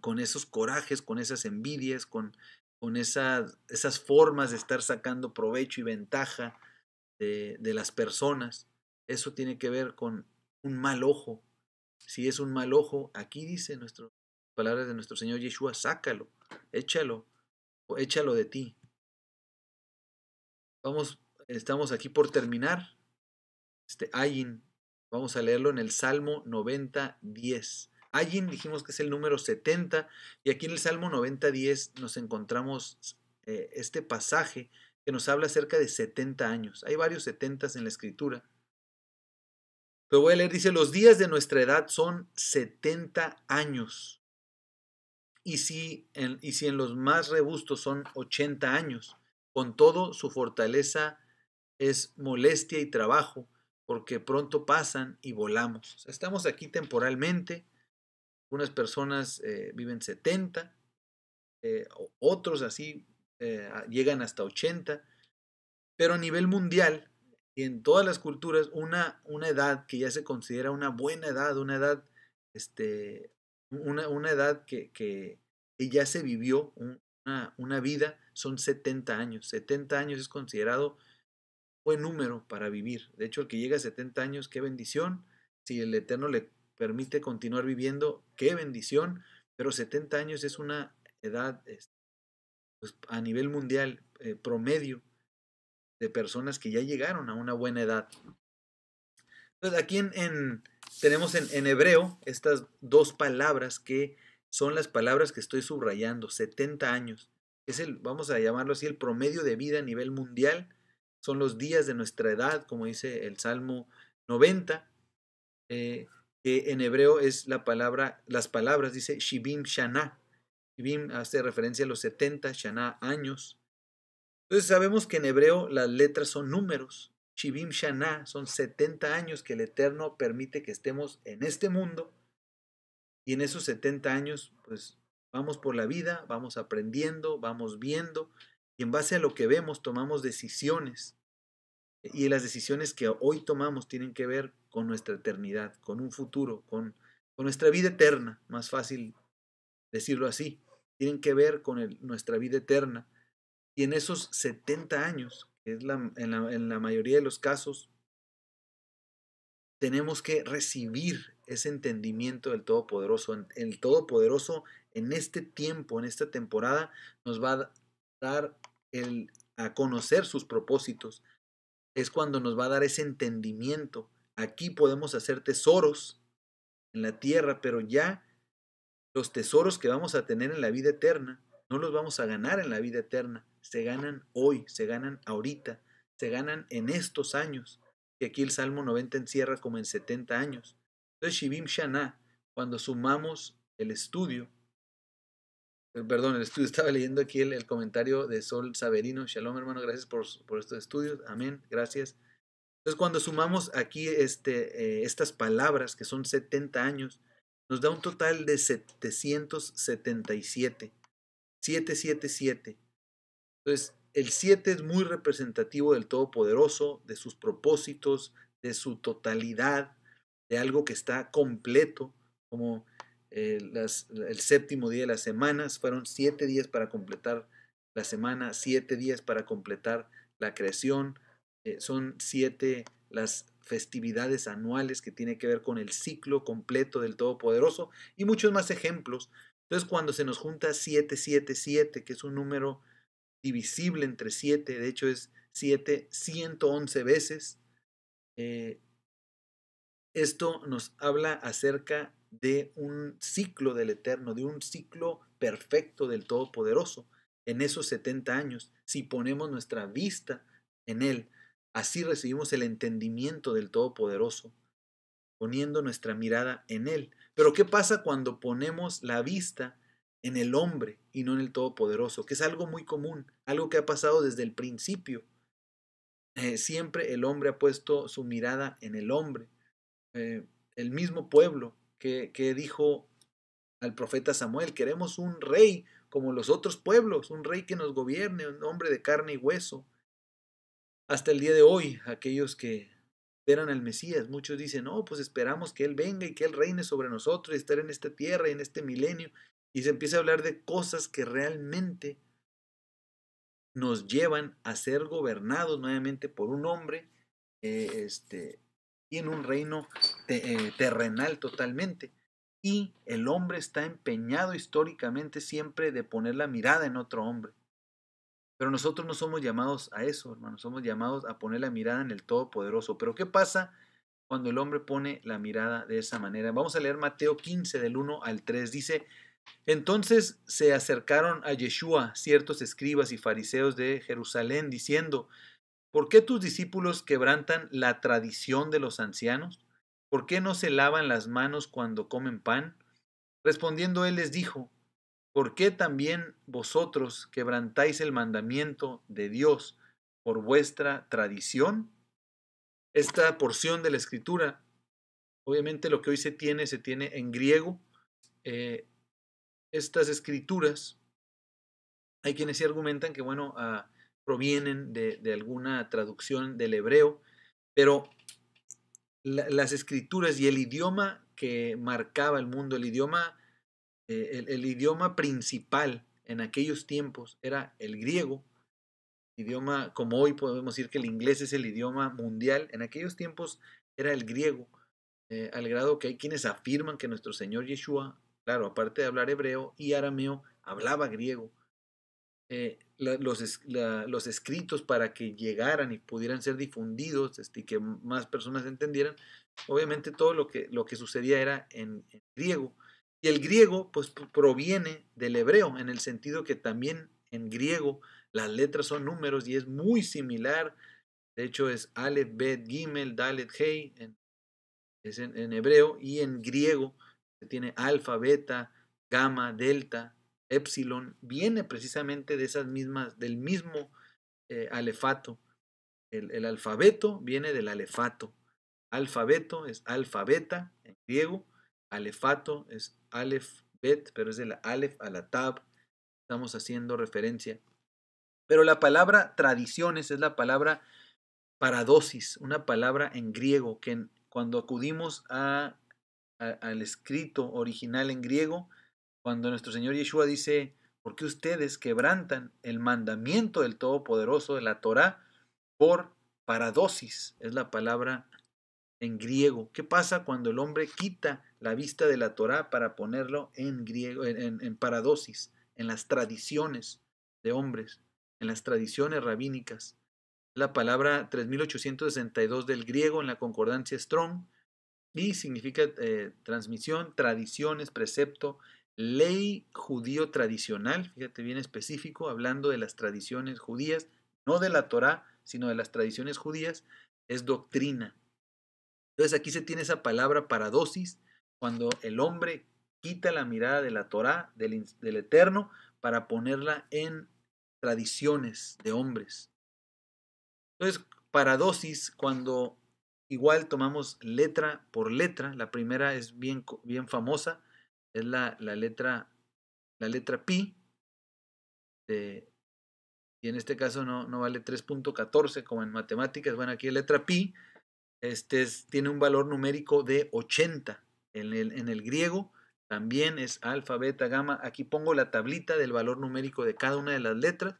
con, esos corajes, con esas envidias, con, con esas, esas formas de estar sacando provecho y ventaja de, las personas. Eso tiene que ver con un mal ojo. Si es un mal ojo, aquí dice nuestras palabras de nuestro Señor Yeshua, sácalo, échalo, o échalo de ti. Vamos, estamos aquí por terminar. Este Ayin, vamos a leerlo en el Salmo 90, 10. Allí dijimos que es el número 70 y aquí en el Salmo 90.10 nos encontramos eh, este pasaje que nos habla acerca de 70 años. Hay varios 70 en la escritura. Pero voy a leer, dice, los días de nuestra edad son 70 años. Y si, en, y si en los más robustos son 80 años. Con todo, su fortaleza es molestia y trabajo, porque pronto pasan y volamos. estamos aquí temporalmente unas personas eh, viven 70, eh, otros así eh, llegan hasta 80, pero a nivel mundial y en todas las culturas, una, una edad que ya se considera una buena edad, una edad, este, una, edad que, ya se vivió, una, una vida, son 70 años. 70 años es considerado buen número para vivir. De hecho, el que llega a 70 años, qué bendición. Si el Eterno le permite continuar viviendo, qué bendición, pero 70 años es una edad pues, a nivel mundial eh, promedio de personas que ya llegaron a una buena edad. Entonces aquí en, tenemos en, hebreo estas dos palabras que son las palabras que estoy subrayando, 70 años. Es el, vamos a llamarlo así, el promedio de vida a nivel mundial. Son los días de nuestra edad, como dice el Salmo 90 que en hebreo es la palabra, las palabras, dice Shibim Shana. Shibim hace referencia a los 70, Shana años. Entonces sabemos que en hebreo las letras son números. Shibim Shana son 70 años que el Eterno permite que estemos en este mundo. Y en esos 70 años, pues vamos por la vida, vamos aprendiendo, vamos viendo. Y en base a lo que vemos, tomamos decisiones. Y las decisiones que hoy tomamos tienen que ver con nuestra eternidad, con un futuro, con, con nuestra vida eterna, más fácil decirlo así. Tienen que ver con nuestra vida eterna. Y en esos 70 años, que es en, la, mayoría de los casos, tenemos que recibir ese entendimiento del Todopoderoso. El Todopoderoso en este tiempo, en esta temporada, nos va a dar el, a conocer sus propósitos, es cuando nos va a dar ese entendimiento. Aquí podemos hacer tesoros en la tierra, pero ya los tesoros que vamos a tener en la vida eterna, no los vamos a ganar en la vida eterna, se ganan hoy, se ganan ahorita, se ganan en estos años, que aquí el Salmo 90 encierra como en 70 años. Entonces, Shivim Shana, cuando sumamos el estudio, eh, perdón, el estudio, estaba leyendo aquí el, comentario de Sol Saberino. Shalom, hermano, gracias por, por estos estudios. Amén, gracias. Entonces, cuando sumamos aquí este, eh, estas palabras, que son 70 años, nos da un total de 777. 777. Entonces, el 7 es muy representativo del Todopoderoso, de sus propósitos, de su totalidad, de algo que está completo, como eh, el séptimo día de las semanas, fueron siete días para completar la semana, siete días para completar la creación, eh, son siete las festividades anuales que tiene que ver con el ciclo completo del Todopoderoso y muchos más ejemplos. Entonces cuando se nos junta 777, que es un número divisible entre siete, de hecho es 7 111 veces, eh, esto nos habla acerca de un ciclo del Eterno, de un ciclo perfecto del Todopoderoso. En esos 70 años, si ponemos nuestra vista en Él, así recibimos el entendimiento del Todopoderoso, poniendo nuestra mirada en Él. Pero ¿qué pasa cuando ponemos la vista en el hombre y no en el Todopoderoso? Que es algo muy común, algo que ha pasado desde el principio. Eh, siempre el hombre ha puesto su mirada en el hombre. Eh, el mismo pueblo que, dijo al profeta Samuel, queremos un rey como los otros pueblos, un rey que nos gobierne, un hombre de carne y hueso. Hasta el día de hoy, aquellos que esperan al Mesías, muchos dicen, no, pues esperamos que Él venga y que Él reine sobre nosotros y estar en esta tierra y en este milenio. Y se empieza a hablar de cosas que realmente nos llevan a ser gobernados nuevamente por un hombre eh, este, y en un reino eh, terrenal totalmente. Y el hombre está empeñado históricamente siempre de poner la mirada en otro hombre. Pero nosotros no somos llamados a eso, hermanos, somos llamados a poner la mirada en el Todopoderoso. Pero ¿qué pasa cuando el hombre pone la mirada de esa manera? Vamos a leer Mateo 15 del 1 al 3. Dice, entonces se acercaron a Yeshua ciertos escribas y fariseos de Jerusalén diciendo, ¿Por qué tus discípulos quebrantan la tradición de los ancianos? ¿Por qué no se lavan las manos cuando comen pan? Respondiendo él les dijo, ¿por qué también vosotros quebrantáis el mandamiento de Dios por vuestra tradición? Esta porción de la escritura, obviamente lo que hoy se tiene, se tiene en griego. Eh, estas escrituras, hay quienes sí argumentan que, bueno, ah, provienen de, alguna traducción del hebreo, pero las escrituras y el idioma que marcaba el mundo, el idioma, eh, el, idioma principal en aquellos tiempos era el griego, idioma, como hoy podemos decir que el inglés es el idioma mundial, en aquellos tiempos era el griego, eh, al grado que hay quienes afirman que nuestro Señor Yeshua, claro, aparte de hablar hebreo y arameo, hablaba griego. Eh, los, escritos para que llegaran y pudieran ser difundidos este, y que más personas entendieran, obviamente todo lo que, lo que sucedía era en, griego. Y el griego pues proviene del hebreo, en el sentido que también en griego las letras son números y es muy similar. De hecho es alef Bet, Gimel, Dalet, Hey. en, es en, en hebreo y en griego se tiene alfa, beta, gamma, delta, epsilon viene precisamente de esas mismas, del mismo eh, alefato. El, alfabeto viene del alefato. Alfabeto es alfabeta en griego. Alefato es alef bet, pero es de la alef a la tab. Estamos haciendo referencia. Pero la palabra tradiciones es la palabra paradosis, una palabra en griego que cuando acudimos a, al escrito original en griego, cuando nuestro Señor Yeshua dice, ¿Por qué ustedes quebrantan el mandamiento del Todopoderoso de la Torá por paradosis, es la palabra en griego. ¿Qué pasa cuando el hombre quita la vista de la Torá para ponerlo en griego, en, paradosis, en las tradiciones de hombres, en las tradiciones rabínicas? La palabra 3862 del griego en la concordancia Strong y significa eh, transmisión, tradiciones, precepto, ley judío tradicional, fíjate bien específico, hablando de las tradiciones judías, no de la Torá, sino de las tradiciones judías, es doctrina. Entonces aquí se tiene esa palabra paradosis, cuando el hombre quita la mirada de la Torá, del, Eterno, para ponerla en tradiciones de hombres. Entonces, paradosis, cuando igual tomamos letra por letra, la primera es bien, bien famosa, es la, la letra, la letra pi, eh, y en este caso no, no vale 3.14 como en matemáticas, bueno, aquí la letra pi este tiene un valor numérico de 80. En el, en el griego también es alfa, beta, gamma. Aquí pongo la tablita del valor numérico de cada una de las letras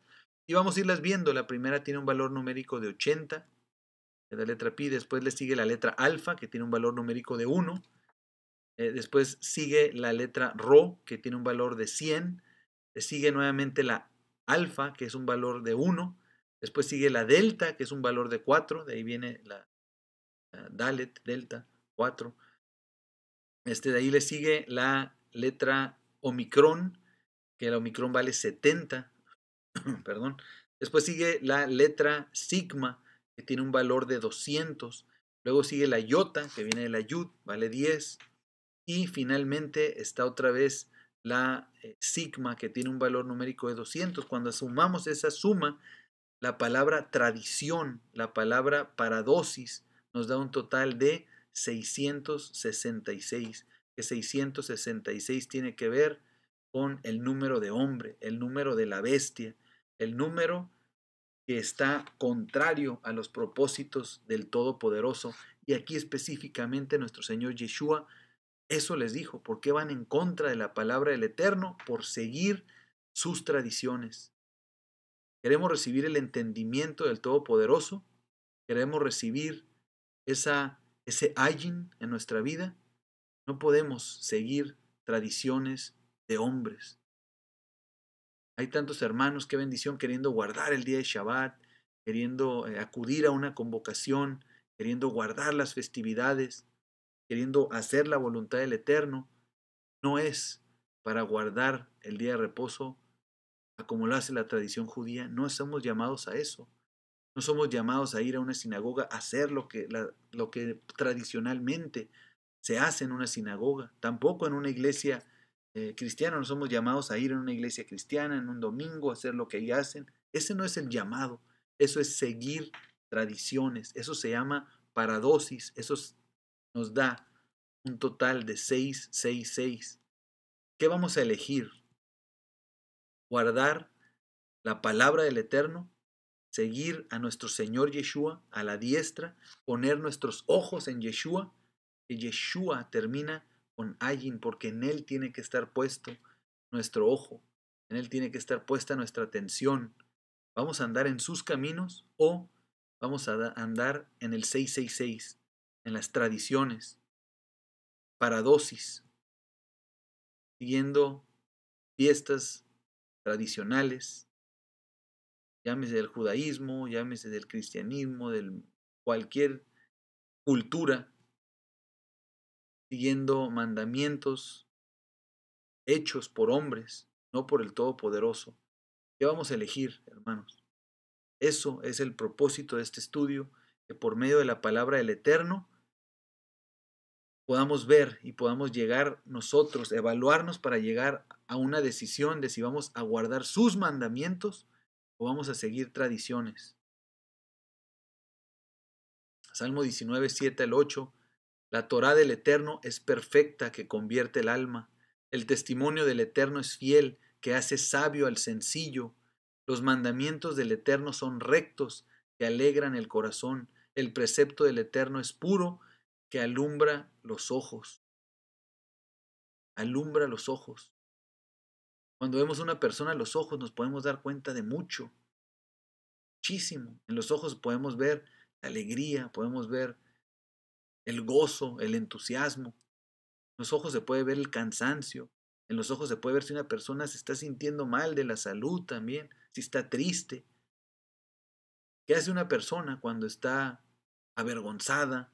y vamos a irlas viendo. La primera tiene un valor numérico de 80, es la letra pi, después le sigue la letra alfa que tiene un valor numérico de 1 eh, después sigue la letra Rho, que tiene un valor de 100. Eh, sigue nuevamente la alfa, que es un valor de 1. Después sigue la delta, que es un valor de 4. De ahí viene la, Dalet, delta, 4. Este, de ahí le sigue la letra Omicron, que la Omicron vale 70. Perdón. Después sigue la letra Sigma, que tiene un valor de 200. Luego sigue la Iota, que viene de la Yud, vale 10. Y finalmente está otra vez la eh, sigma que tiene un valor numérico de 200. Cuando sumamos esa suma, la palabra tradición, la palabra paradosis, nos da un total de 666. Que 666 tiene que ver con el número de hombre, el número de la bestia, el número que está contrario a los propósitos del Todopoderoso. Y aquí específicamente nuestro Señor Yeshua eso les dijo, ¿por qué van en contra de la palabra del Eterno por seguir sus tradiciones. Queremos recibir el entendimiento del Todopoderoso, queremos recibir esa, ese ayin en nuestra vida. No podemos seguir tradiciones de hombres. Hay tantos hermanos, qué bendición, queriendo guardar el día de Shabbat, queriendo eh, acudir a una convocación, queriendo guardar las festividades queriendo hacer la voluntad del Eterno, no es para guardar el día de reposo como lo hace la tradición judía, no somos llamados a eso. No somos llamados a ir a una sinagoga a hacer lo que, tradicionalmente se hace en una sinagoga. Tampoco en una iglesia eh, cristiana, no somos llamados a ir a una iglesia cristiana en un domingo a hacer lo que allí hacen. Ese no es el llamado. Eso es seguir tradiciones. Eso se llama paradosis. Eso nos da un total de 666. ¿Qué vamos a elegir? ¿Guardar la palabra del Eterno? ¿Seguir a nuestro Señor Yeshua a la diestra? ¿Poner nuestros ojos en Yeshua? Que Yeshua termina con Ayin porque en Él tiene que estar puesto nuestro ojo. En Él tiene que estar puesta nuestra atención. ¿Vamos a andar en sus caminos o vamos a andar en el 666? en las tradiciones, paradosis, siguiendo fiestas tradicionales, llámese del judaísmo, llámese del cristianismo, de cualquier cultura, siguiendo mandamientos hechos por hombres, no por el Todopoderoso. ¿Qué vamos a elegir, hermanos? Eso es el propósito de este estudio, que por medio de la palabra del Eterno podamos ver y podamos llegar nosotros, evaluarnos para llegar a una decisión de si vamos a guardar sus mandamientos o vamos a seguir tradiciones. Salmo 19, 7 al 8. La Torá del Eterno es perfecta que convierte el alma. El testimonio del Eterno es fiel que hace sabio al sencillo. Los mandamientos del Eterno son rectos que alegran el corazón. El precepto del Eterno es puro que alumbra los ojos. Alumbra los ojos. Cuando vemos a una persona los ojos nos podemos dar cuenta de mucho, muchísimo. En los ojos podemos ver la alegría, podemos ver el gozo, el entusiasmo. En los ojos se puede ver el cansancio. En los ojos se puede ver si una persona se está sintiendo mal de la salud también, si está triste. ¿Qué hace una persona cuando está avergonzada,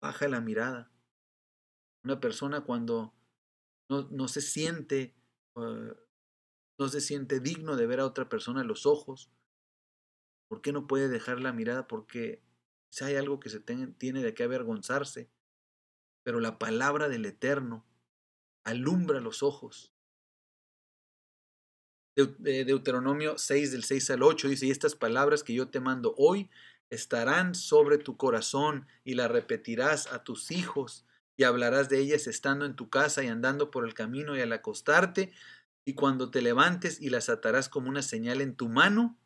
baja la mirada. Una persona cuando no, no se siente, eh, no se siente digno de ver a otra persona en los ojos, ¿por qué no puede dejar la mirada? Porque si hay algo que se tiene de qué avergonzarse, pero la palabra del Eterno alumbra los ojos. Eh, Deuteronomio 6 del 6 al 8 dice, y estas palabras que yo te mando hoy estarán sobre tu corazón y la repetirás a tus hijos y hablarás de ellas estando en tu casa y andando por el camino y al acostarte y cuando te levantes y las atarás como una señal en tu mano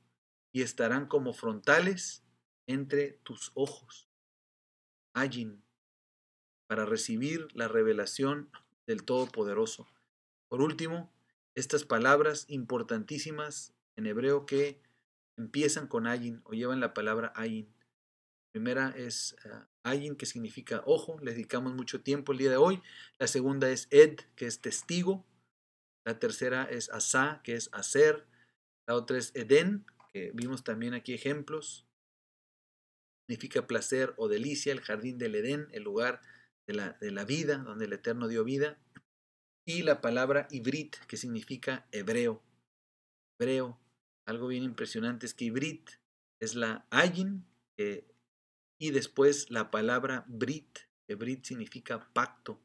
y estarán como frontales entre tus ojos. Allí para recibir la revelación del Todopoderoso. Por último, estas palabras importantísimas en hebreo que empiezan con ayin o llevan la palabra ayin. Primera es ah, ayin, que significa ojo, le dedicamos mucho tiempo el día de hoy. La segunda es ed, que es testigo. La tercera es asa que es hacer. La otra es edén, que vimos también aquí ejemplos. Significa placer o delicia, el jardín del edén, el lugar de la, de la vida, donde el Eterno dio vida. Y la palabra ibrit, que significa hebreo. Hebreo, algo bien impresionante es que Ibrit es la Ayin eh, y después la palabra Brit, que Brit significa pacto.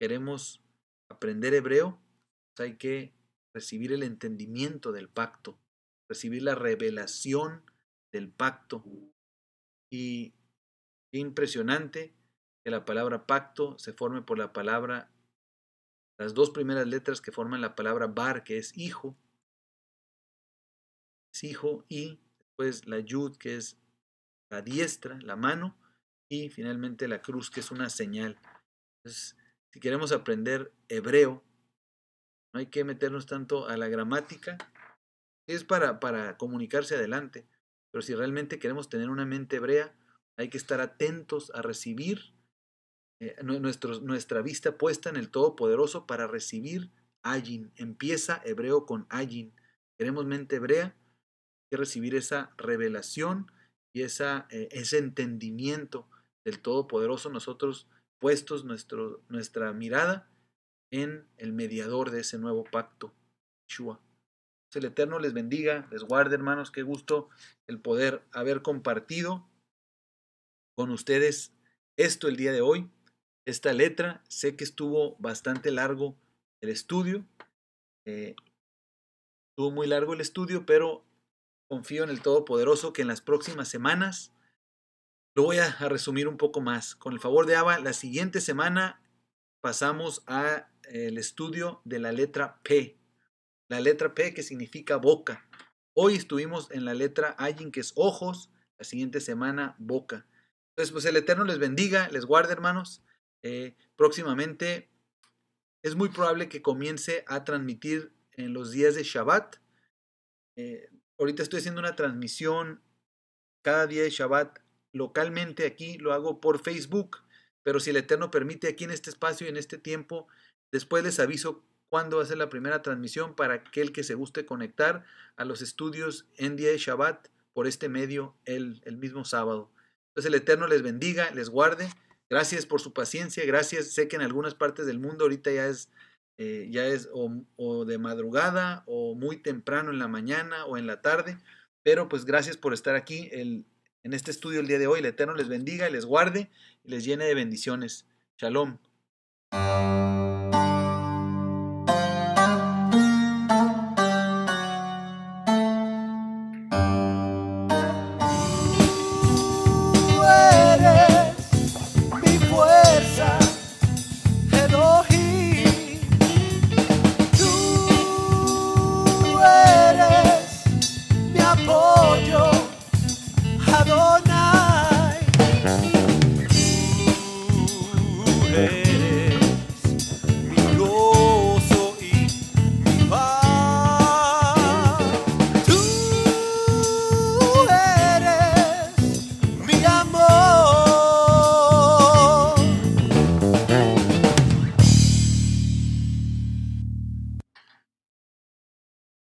Queremos aprender hebreo, pues hay que recibir el entendimiento del pacto, recibir la revelación del pacto. Y qué impresionante que la palabra pacto se forme por la palabra, las dos primeras letras que forman la palabra bar, que es hijo, hijo, y después pues la yud, que es la diestra, la mano, y finalmente la cruz, que es una señal. Entonces, si queremos aprender hebreo, no hay que meternos tanto a la gramática, es para, para comunicarse adelante, pero si realmente queremos tener una mente hebrea, hay que estar atentos a recibir eh, nuestra vista puesta en el Todopoderoso para recibir Ayin. Empieza hebreo con Ayin. Queremos mente hebrea, que recibir esa revelación y esa, eh, ese entendimiento del Todopoderoso, nosotros puestos nuestro, nuestra mirada en el mediador de ese nuevo pacto, Yeshua. Pues, el Eterno les bendiga, les guarde, hermanos. Qué gusto el poder haber compartido con ustedes esto el día de hoy. Esta letra, sé que estuvo bastante largo el estudio. Eh, estuvo muy largo el estudio, pero confío en el Todopoderoso que en las próximas semanas lo voy a, resumir un poco más. Con el favor de Abba, la siguiente semana pasamos al estudio de la letra P. La letra P que significa boca. Hoy estuvimos en la letra Ayin, que es ojos, la siguiente semana boca. Entonces, pues el Eterno les bendiga, les guarde, hermanos. Eh, próximamente es muy probable que comience a transmitir en los días de Shabbat. Eh, Ahorita estoy haciendo una transmisión cada día de Shabbat localmente aquí, lo hago por Facebook, pero si el Eterno permite aquí en este espacio y en este tiempo, después les aviso cuándo va a ser la primera transmisión para aquel que se guste conectar a los estudios en día de Shabbat por este medio el, mismo sábado. Entonces el Eterno les bendiga, les guarde. Gracias por su paciencia, gracias. Sé que en algunas partes del mundo ahorita ya es eh, ya es o, de madrugada o muy temprano en la mañana o en la tarde, pero pues gracias por estar aquí en este estudio el día de hoy. El Eterno les bendiga, y les guarde y les llene de bendiciones. Shalom.